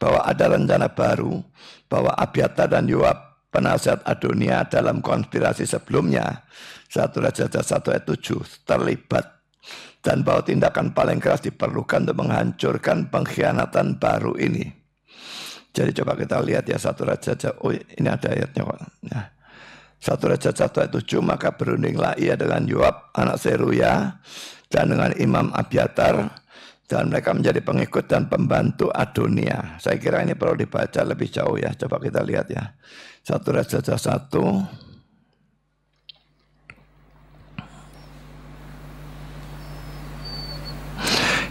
bahwa ada rencana baru, bahwa Abiata dan Yoab penasihat Adonia dalam konspirasi sebelumnya, satu Raja satu ayat 7, terlibat dan bahwa tindakan paling keras diperlukan untuk menghancurkan pengkhianatan baru ini. Jadi coba kita lihat ya satu raja, oh ini ada ayatnya kok. Nah. Satu Raja satu ayat tujuh maka berundinglah ia dengan Yoab anak Seruya dan dengan Imam Abiatar dan mereka menjadi pengikut dan pembantu Adonia. Saya kira ini perlu dibaca lebih jauh ya. Coba kita lihat ya. Satu Raja satu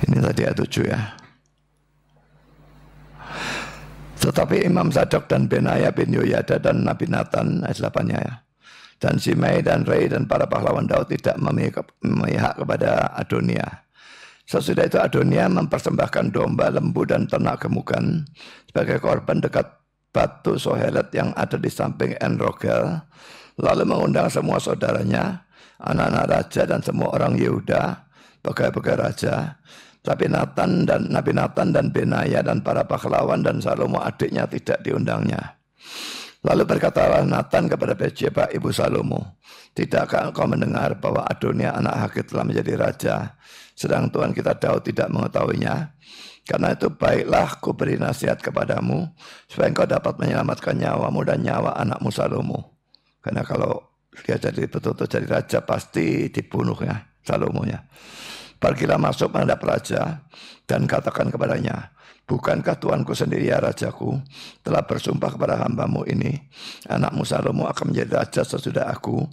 ini tadi ayat tujuh ya. Tetapi Imam Sadok dan Benaya bin Yoyada dan Nabi Nathan ayat 8 ya. Dan Simei dan Rei dan para pahlawan Daud tidak memihak kepada Adonia. Sesudah itu Adonia mempersembahkan domba, lembu, dan ternak gemukan sebagai korban dekat batu sohelet yang ada di samping Enrogel. Lalu mengundang semua saudaranya, anak-anak raja dan semua orang Yehuda, pegawai-pegawai raja, tapi Nathan dan Nabi Nathan dan Benaya dan para pahlawan dan Salomo adiknya tidak diundangnya. Lalu berkatalah Nathan kepada Bejeba ibu Salomo, tidakkah engkau mendengar bahwa Adonia anak Hakit telah menjadi raja, sedang Tuhan kita Daud tidak mengetahuinya? Karena itu baiklah ku beri nasihat kepadamu, supaya engkau dapat menyelamatkan nyawamu dan nyawa anakmu Salomo. Karena kalau dia jadi betul-betul jadi raja, pasti dibunuh ya Pergilah masuk menghadap raja dan katakan kepadanya, Bukankah Tuanku sendiri ya Rajaku telah bersumpah kepada hambamu ini, anakmu Salomo akan menjadi raja sesudah aku,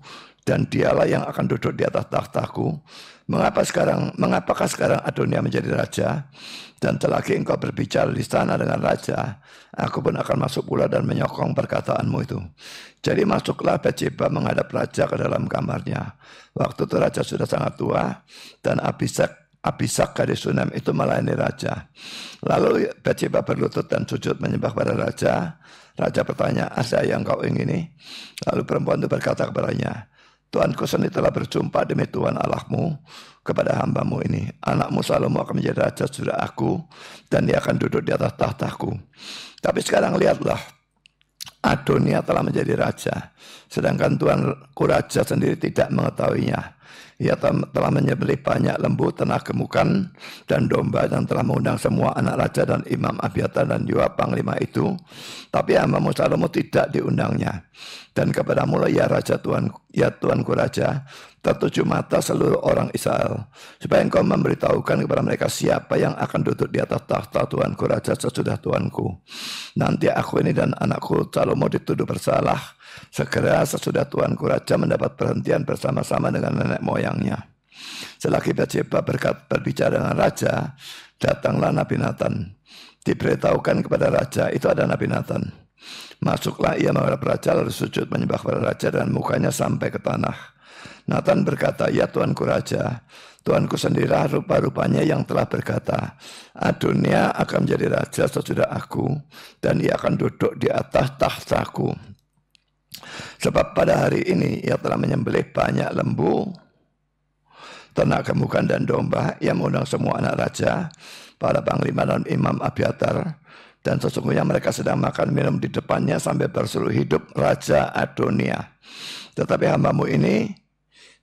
dan dialah yang akan duduk di atas tahtaku Mengapa sekarang, mengapakah sekarang Adonia menjadi raja? Dan telah engkau berbicara di sana dengan raja, aku pun akan masuk pula dan menyokong perkataanmu itu. Jadi masuklah Bathsheba menghadap raja ke dalam kamarnya. Waktu itu raja sudah sangat tua, dan Abisak Abisak dari Sunem itu melayani raja. Lalu Bathsheba berlutut dan sujud menyembah pada raja. Raja bertanya, asa yang kau ingini? Lalu perempuan itu berkata kepadanya, Tuhanku sendiri telah berjumpa demi Tuhan Allahmu kepada hambamu ini. Anakmu Salomo akan menjadi raja sudah aku dan dia akan duduk di atas tahtaku. Tapi sekarang lihatlah Adonia telah menjadi raja, sedangkan Tuanku Raja sendiri tidak mengetahuinya. Ia telah menyembelih banyak lembu, tanah gemukan, dan domba yang telah mengundang semua anak raja dan imam abiata dan Yoab panglima itu. Tapi hambamu Salomo tidak diundangnya. Dan kepada ya Raja Tuhan, ya Tuanku Raja, tertuju mata seluruh orang Israel, supaya engkau memberitahukan kepada mereka siapa yang akan duduk di atas tahta Tuanku Raja sesudah Tuanku. Nanti aku ini dan anakku kalau mau dituduh bersalah, segera sesudah Tuanku Raja mendapat perhentian bersama-sama dengan nenek moyangnya. Selagi Bathsheba berkat berbicara dengan raja, datanglah Nabi Nathan. Diberitahukan kepada raja, itu ada Nabi Nathan Masuklah ia menghadap raja lalu sujud menyembah kepada raja dan mukanya sampai ke tanah. Nathan berkata, ya Tuanku Raja, Tuanku sendirilah rupa-rupanya yang telah berkata, Adunia akan menjadi raja sesudah aku, dan ia akan duduk di atas tahtaku. Sebab pada hari ini ia telah menyembelih banyak lembu, ternak gemukan dan domba, ia mengundang semua anak raja, para panglima dan imam Abiatar, dan sesungguhnya mereka sedang makan minum di depannya sampai berseru hidup Raja Adonia. Tetapi hambamu ini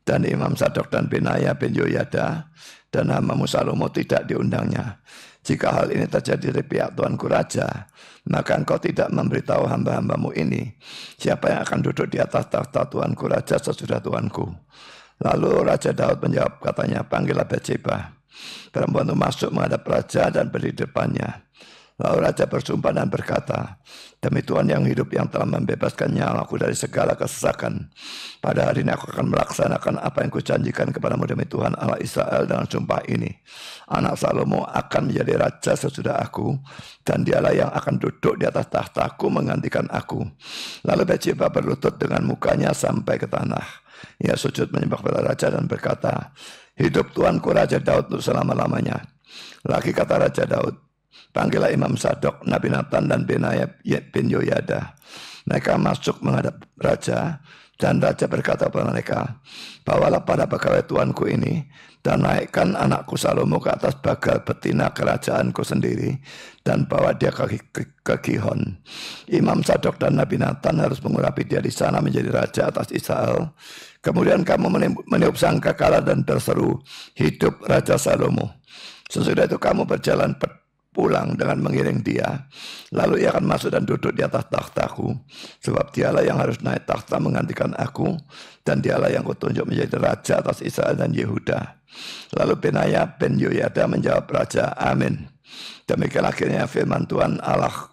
dan Imam Sadok dan Benaya bin Yoyada dan hambamu Salomo tidak diundangnya. Jika hal ini terjadi dari pihak Tuanku Raja, maka engkau tidak memberitahu hamba-hambamu ini siapa yang akan duduk di atas tahta Tuanku Raja sesudah Tuanku. Lalu Raja Daud menjawab katanya, panggillah Beceba. Perempuan itu masuk menghadap raja dan berdiri depannya. Lalu Raja bersumpah dan berkata, Demi Tuhan yang hidup yang telah membebaskan nyawaku dari segala kesesakan. Pada hari ini aku akan melaksanakan apa yang kujanjikan kepadamu demi Tuhan Allah Israel dengan sumpah ini. Anak Salomo akan menjadi raja sesudah aku, dan dialah yang akan duduk di atas tahtaku menggantikan aku. Lalu Bathsheba berlutut dengan mukanya sampai ke tanah. Ia sujud menyembah kepada raja dan berkata, Hidup Tuanku Raja Daud untuk selama-lamanya. Lagi kata Raja Daud, Panggillah Imam Sadok, Nabi Nathan dan Benaya bin Yoyada. Mereka masuk menghadap raja dan raja berkata kepada mereka, bawalah pada pegawai tuanku ini dan naikkan anakku Salomo ke atas bagal betina kerajaanku sendiri dan bawa dia ke, ke, ke Gihon. Imam Sadok dan Nabi Nathan harus mengurapi dia di sana menjadi raja atas Israel. Kemudian kamu meniup kalah dan berseru, hidup Raja Salomo. Sesudah itu kamu berjalan pulang dengan mengiring dia. Lalu ia akan masuk dan duduk di atas takhtaku. Sebab dialah yang harus naik takhta menggantikan aku. Dan dialah yang kutunjuk menjadi raja atas Israel dan Yehuda. Lalu Benaya ben Yoyada menjawab raja, amin. Demikian akhirnya firman Tuhan Allah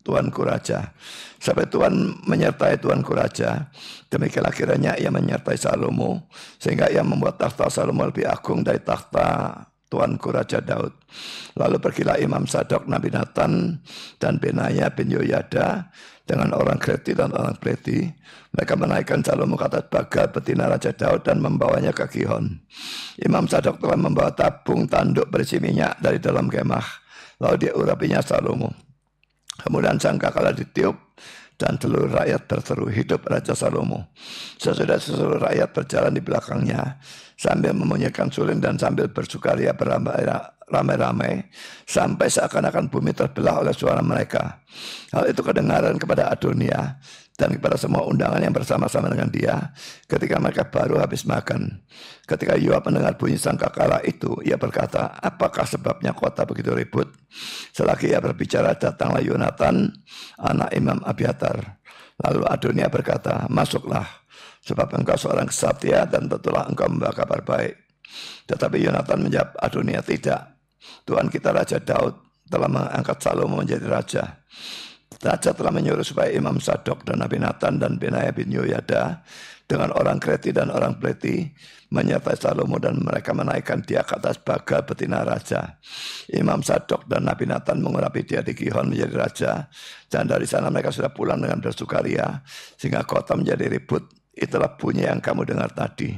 Tuanku Raja. Sampai Tuhan menyertai Tuanku Raja, demikian akhirnya ia menyertai Salomo, sehingga ia membuat tahta Salomo lebih agung dari tahta tuanku Raja Daud. Lalu pergilah Imam Sadok, Nabi Nathan, dan Benaya bin Yoyada dengan orang Kreti dan orang Kreti. Mereka menaikkan calon kata baga betina Raja Daud dan membawanya ke Gihon. Imam Sadok telah membawa tabung tanduk berisi minyak dari dalam kemah. Lalu dia urapinya Salomo. Kemudian sangka kala ditiup, dan seluruh rakyat berseru hidup Raja Salomo. Sesudah seluruh rakyat berjalan di belakangnya, sambil memunyikan suling dan sambil bersukaria beramai-ramai sampai seakan-akan bumi terbelah oleh suara mereka. Hal itu kedengaran kepada Adonia dan kepada semua undangan yang bersama-sama dengan dia ketika mereka baru habis makan. Ketika Yoab mendengar bunyi sangkakala itu, ia berkata, apakah sebabnya kota begitu ribut? Selagi ia berbicara, datanglah Yonatan, anak Imam Abiatar. Lalu Adonia berkata, masuklah. Sebab engkau seorang kesatia dan tentulah engkau membawa kabar baik. Tetapi Yonatan menjawab, Adonia tidak. Tuhan kita Raja Daud telah mengangkat Salomo menjadi raja. Raja telah menyuruh supaya Imam Sadok dan Nabi Nathan dan Benaya bin Yoyada dengan orang Kreti dan orang Pleti menyertai Salomo dan mereka menaikkan dia ke atas baga betina raja. Imam Sadok dan Nabi Nathan mengurapi dia di Gihon menjadi raja dan dari sana mereka sudah pulang dengan bersukaria sehingga kota menjadi ribut Itulah bunyi yang kamu dengar tadi.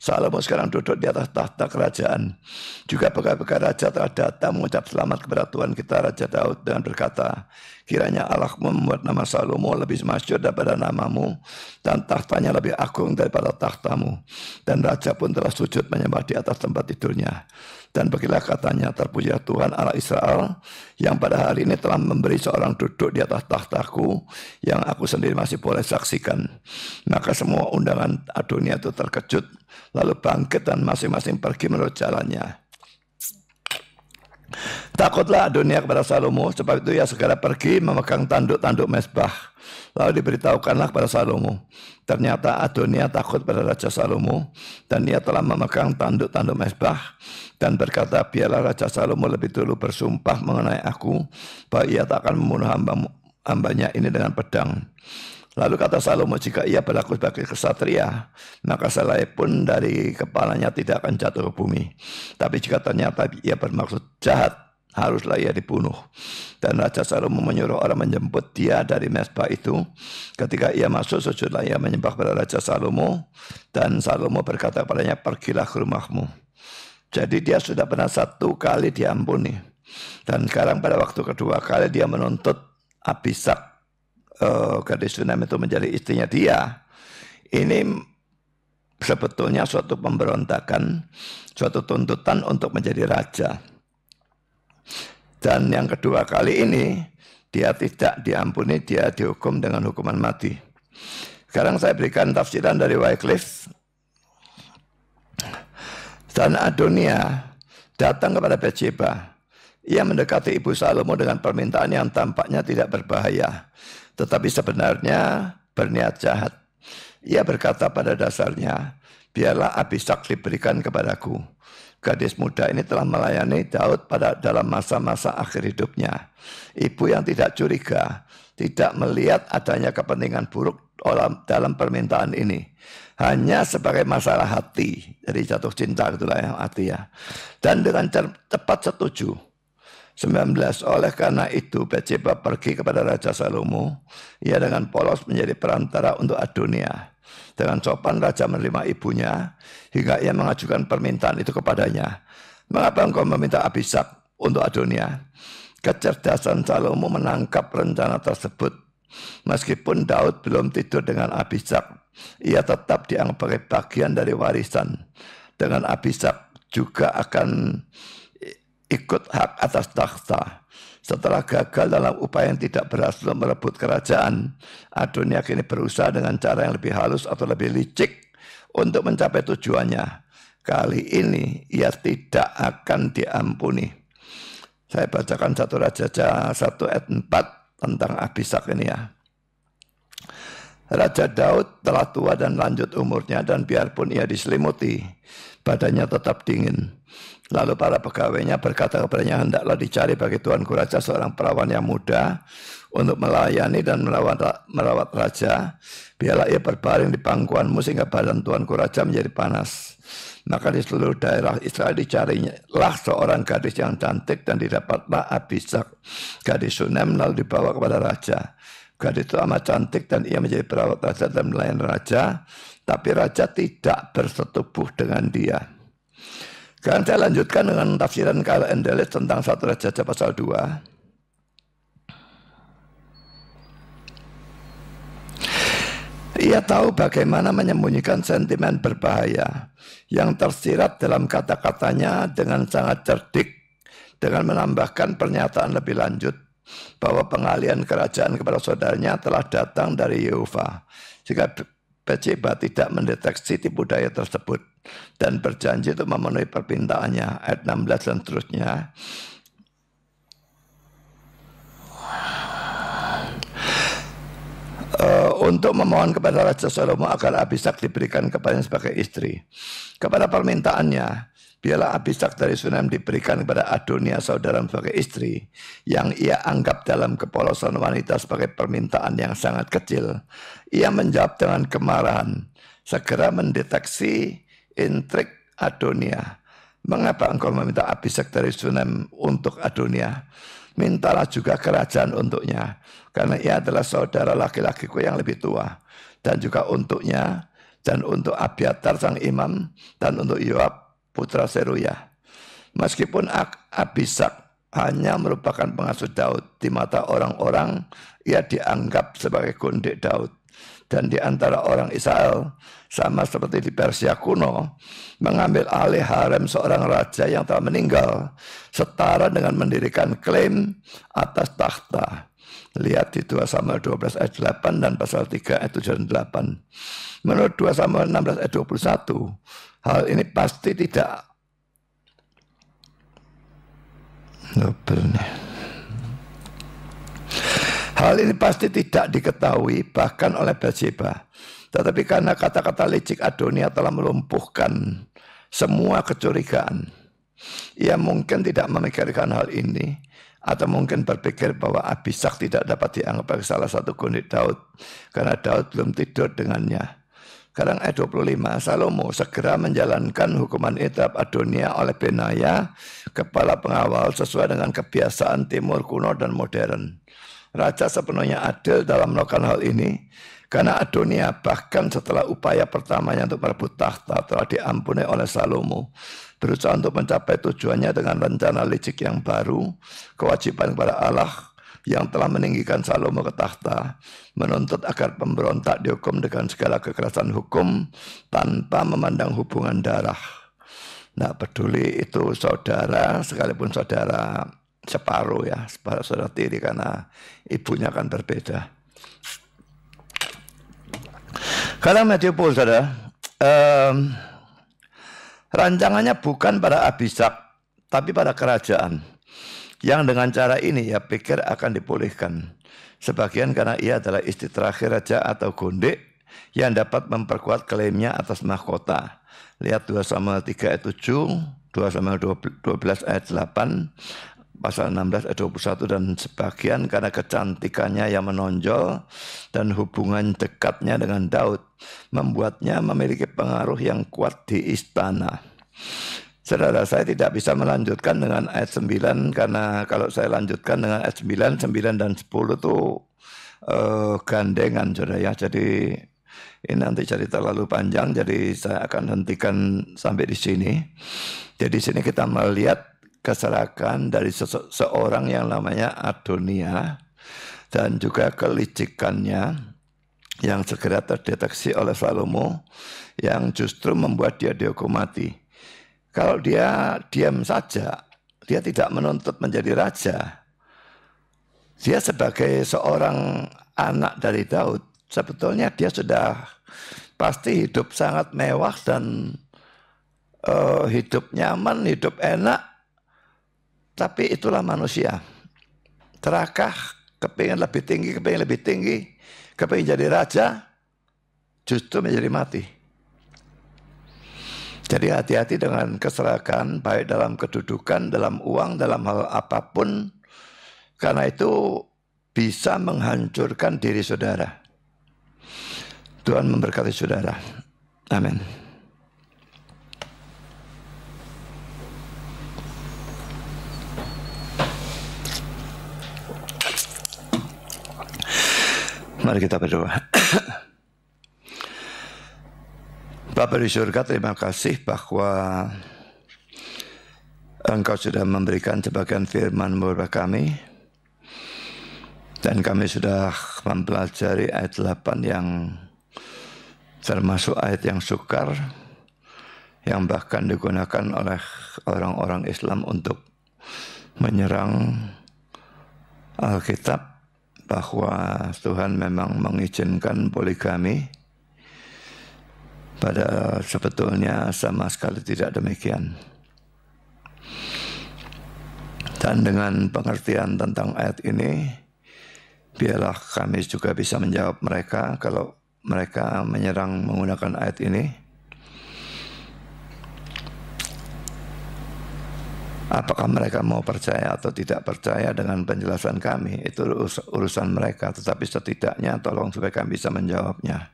Salomo sekarang duduk di atas tahta kerajaan. Juga pegawai-pegawai raja telah datang mengucap selamat kepada Tuhan kita Raja Daud dengan berkata, kiranya Allah membuat nama Salomo lebih masyur daripada namamu dan tahtanya lebih agung daripada tahtamu. Dan raja pun telah sujud menyembah di atas tempat tidurnya. Dan begitulah katanya terpujilah Tuhan Allah Israel yang pada hari ini telah memberi seorang duduk di atas tahtaku yang aku sendiri masih boleh saksikan. Maka semua undangan dunia itu terkejut lalu bangkit dan masing-masing pergi menurut jalannya. Takutlah dunia kepada Salomo, sebab itu ia segera pergi memegang tanduk-tanduk mesbah. Lalu diberitahukanlah kepada Salomo. Ternyata Adonia takut pada Raja Salomo dan ia telah memegang tanduk-tanduk mesbah dan berkata biarlah Raja Salomo lebih dulu bersumpah mengenai aku bahwa ia tak akan membunuh hamba hambanya ini dengan pedang. Lalu kata Salomo, jika ia berlaku sebagai kesatria, maka selai pun dari kepalanya tidak akan jatuh ke bumi. Tapi jika ternyata ia bermaksud jahat, haruslah ia dibunuh. Dan Raja Salomo menyuruh orang menjemput dia dari mesbah itu. Ketika ia masuk, sujudlah ia menyembah kepada Raja Salomo. Dan Salomo berkata kepadanya, pergilah ke rumahmu. Jadi dia sudah pernah satu kali diampuni. Dan sekarang pada waktu kedua kali dia menuntut Abisak uh, gadis Sunam itu menjadi istrinya dia. Ini sebetulnya suatu pemberontakan, suatu tuntutan untuk menjadi raja. Dan yang kedua kali ini dia tidak diampuni, dia dihukum dengan hukuman mati. Sekarang saya berikan tafsiran dari Wycliffe dan Adonia datang kepada Betseba. Ia mendekati ibu Salomo dengan permintaan yang tampaknya tidak berbahaya. Tetapi sebenarnya berniat jahat. Ia berkata pada dasarnya, biarlah Abisak diberikan kepadaku. Gadis muda ini telah melayani Daud pada dalam masa-masa akhir hidupnya. Ibu yang tidak curiga, tidak melihat adanya kepentingan buruk dalam permintaan ini. Hanya sebagai masalah hati. Jadi jatuh cinta itulah yang hati ya. Dan dengan cepat setuju. 19. Oleh karena itu Bathsheba pergi kepada Raja Salomo. Ia dengan polos menjadi perantara untuk Adonia. Dengan sopan Raja menerima ibunya hingga ia mengajukan permintaan itu kepadanya. Mengapa engkau meminta Abisab untuk Adonia? Kecerdasan Salomo menangkap rencana tersebut Meskipun Daud belum tidur dengan Abisak, ia tetap dianggap sebagai bagian dari warisan. Dengan Abisak juga akan ikut hak atas takhta. Setelah gagal dalam upaya yang tidak berhasil merebut kerajaan, Adonia kini berusaha dengan cara yang lebih halus atau lebih licik untuk mencapai tujuannya. Kali ini ia tidak akan diampuni. Saya bacakan satu Raja satu ayat 4 tentang Abisak ini ya. Raja Daud telah tua dan lanjut umurnya dan biarpun ia diselimuti, badannya tetap dingin. Lalu para pegawainya berkata kepadanya, hendaklah dicari bagi Tuhan Raja seorang perawan yang muda untuk melayani dan merawat, merawat Raja. Biarlah ia berbaring di pangkuanmu sehingga badan Tuhan Raja menjadi panas. Maka di seluruh daerah Israel dicarinya lah seorang gadis yang cantik dan didapatlah Abisak, gadis Sunem lalu dibawa kepada raja. Gadis itu amat cantik dan ia menjadi perawat raja dan melayan raja, tapi raja tidak bersetubuh dengan dia. Sekarang saya lanjutkan dengan tafsiran Karl Endelis tentang satu raja pasal 2. Ia tahu bagaimana menyembunyikan sentimen berbahaya yang tersirat dalam kata-katanya dengan sangat cerdik dengan menambahkan pernyataan lebih lanjut bahwa pengalian kerajaan kepada saudaranya telah datang dari Yehova. Jika Beceba tidak mendeteksi tipu daya tersebut dan berjanji untuk memenuhi permintaannya, ayat 16 dan seterusnya, Eh, untuk memohon kepada Raja Salomo agar Abisak diberikan kepadanya sebagai istri. Kepada permintaannya, biarlah Abisak dari Sunem diberikan kepada Adonia saudara sebagai istri yang ia anggap dalam kepolosan wanita sebagai permintaan yang sangat kecil. Ia menjawab dengan kemarahan, segera mendeteksi intrik Adonia. Mengapa engkau meminta Abisak dari Sunem untuk Adonia? mintalah juga kerajaan untuknya. Karena ia adalah saudara laki-lakiku yang lebih tua. Dan juga untuknya, dan untuk Abiatar sang imam, dan untuk Yoab putra Seruya. Meskipun Abisak hanya merupakan pengasuh Daud, di mata orang-orang ia dianggap sebagai gundik Daud dan di antara orang Israel sama seperti di Persia kuno mengambil alih harem seorang raja yang telah meninggal setara dengan mendirikan klaim atas takhta. Lihat di 2 Samuel 12 ayat 8 dan pasal 3 ayat 7 dan 8. Menurut 2 Samuel 16 ayat 21, hal ini pasti tidak Loh, Hal ini pasti tidak diketahui bahkan oleh Bathsheba. Tetapi karena kata-kata licik Adonia telah melumpuhkan semua kecurigaan. Ia mungkin tidak memikirkan hal ini atau mungkin berpikir bahwa Abisak tidak dapat dianggap sebagai salah satu gundik Daud karena Daud belum tidur dengannya. Sekarang ayat 25, Salomo segera menjalankan hukuman itab Adonia oleh Benaya, kepala pengawal sesuai dengan kebiasaan timur kuno dan modern. Raja sepenuhnya adil dalam melakukan hal ini. Karena Adonia bahkan setelah upaya pertamanya untuk merebut tahta telah diampuni oleh Salomo. Berusaha untuk mencapai tujuannya dengan rencana licik yang baru, kewajiban kepada Allah yang telah meninggikan Salomo ke tahta, menuntut agar pemberontak dihukum dengan segala kekerasan hukum tanpa memandang hubungan darah. Nah, peduli itu saudara, sekalipun saudara separuh ya, separuh saudara tiri karena ibunya kan berbeda. Karena Matthew saudara, um, rancangannya bukan pada Abisak, tapi pada kerajaan. Yang dengan cara ini ya pikir akan dipulihkan. Sebagian karena ia adalah istri terakhir raja atau gondek yang dapat memperkuat klaimnya atas mahkota. Lihat 2 sama 3 ayat 7, 2 sama 12 ayat 8, pasal 16 ayat 21 dan sebagian karena kecantikannya yang menonjol dan hubungan dekatnya dengan Daud membuatnya memiliki pengaruh yang kuat di istana. Saudara saya tidak bisa melanjutkan dengan ayat 9 karena kalau saya lanjutkan dengan ayat 9, 9 dan 10 itu uh, gandengan saudara ya. Jadi ini nanti jadi terlalu panjang jadi saya akan hentikan sampai di sini. Jadi sini kita melihat keserakan dari seorang yang namanya Adonia dan juga kelicikannya yang segera terdeteksi oleh Salomo yang justru membuat dia dihukum mati. Kalau dia diam saja, dia tidak menuntut menjadi raja. Dia sebagai seorang anak dari Daud, sebetulnya dia sudah pasti hidup sangat mewah dan uh, hidup nyaman, hidup enak, tapi itulah manusia. Terakah kepingin lebih tinggi, kepingin lebih tinggi, kepingin jadi raja, justru menjadi mati. Jadi hati-hati dengan keserakan baik dalam kedudukan, dalam uang, dalam hal apapun. Karena itu bisa menghancurkan diri saudara. Tuhan memberkati saudara. Amin. Mari kita berdoa. Bapak di surga, terima kasih bahwa Engkau sudah memberikan sebagian firman kepada kami. Dan kami sudah mempelajari ayat 8 yang termasuk ayat yang sukar. Yang bahkan digunakan oleh orang-orang Islam untuk menyerang Alkitab bahwa Tuhan memang mengizinkan poligami pada sebetulnya sama sekali tidak demikian. Dan dengan pengertian tentang ayat ini, biarlah kami juga bisa menjawab mereka kalau mereka menyerang menggunakan ayat ini Apakah mereka mau percaya atau tidak percaya dengan penjelasan kami itu urusan mereka tetapi setidaknya tolong supaya kami bisa menjawabnya.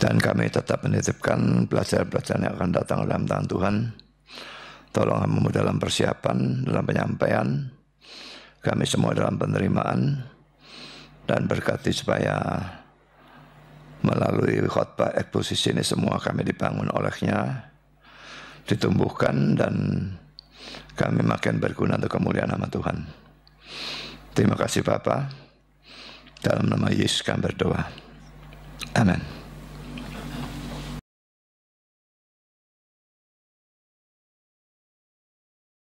Dan kami tetap menitipkan pelajaran-pelajaran yang akan datang dalam tangan Tuhan. Tolong kamu dalam persiapan, dalam penyampaian. Kami semua dalam penerimaan. Dan berkati supaya melalui khotbah eksposisi ini semua kami dibangun olehnya ditumbuhkan dan kami makin berguna untuk kemuliaan nama Tuhan. Terima kasih Bapak. Dalam nama Yesus kami berdoa. Amin.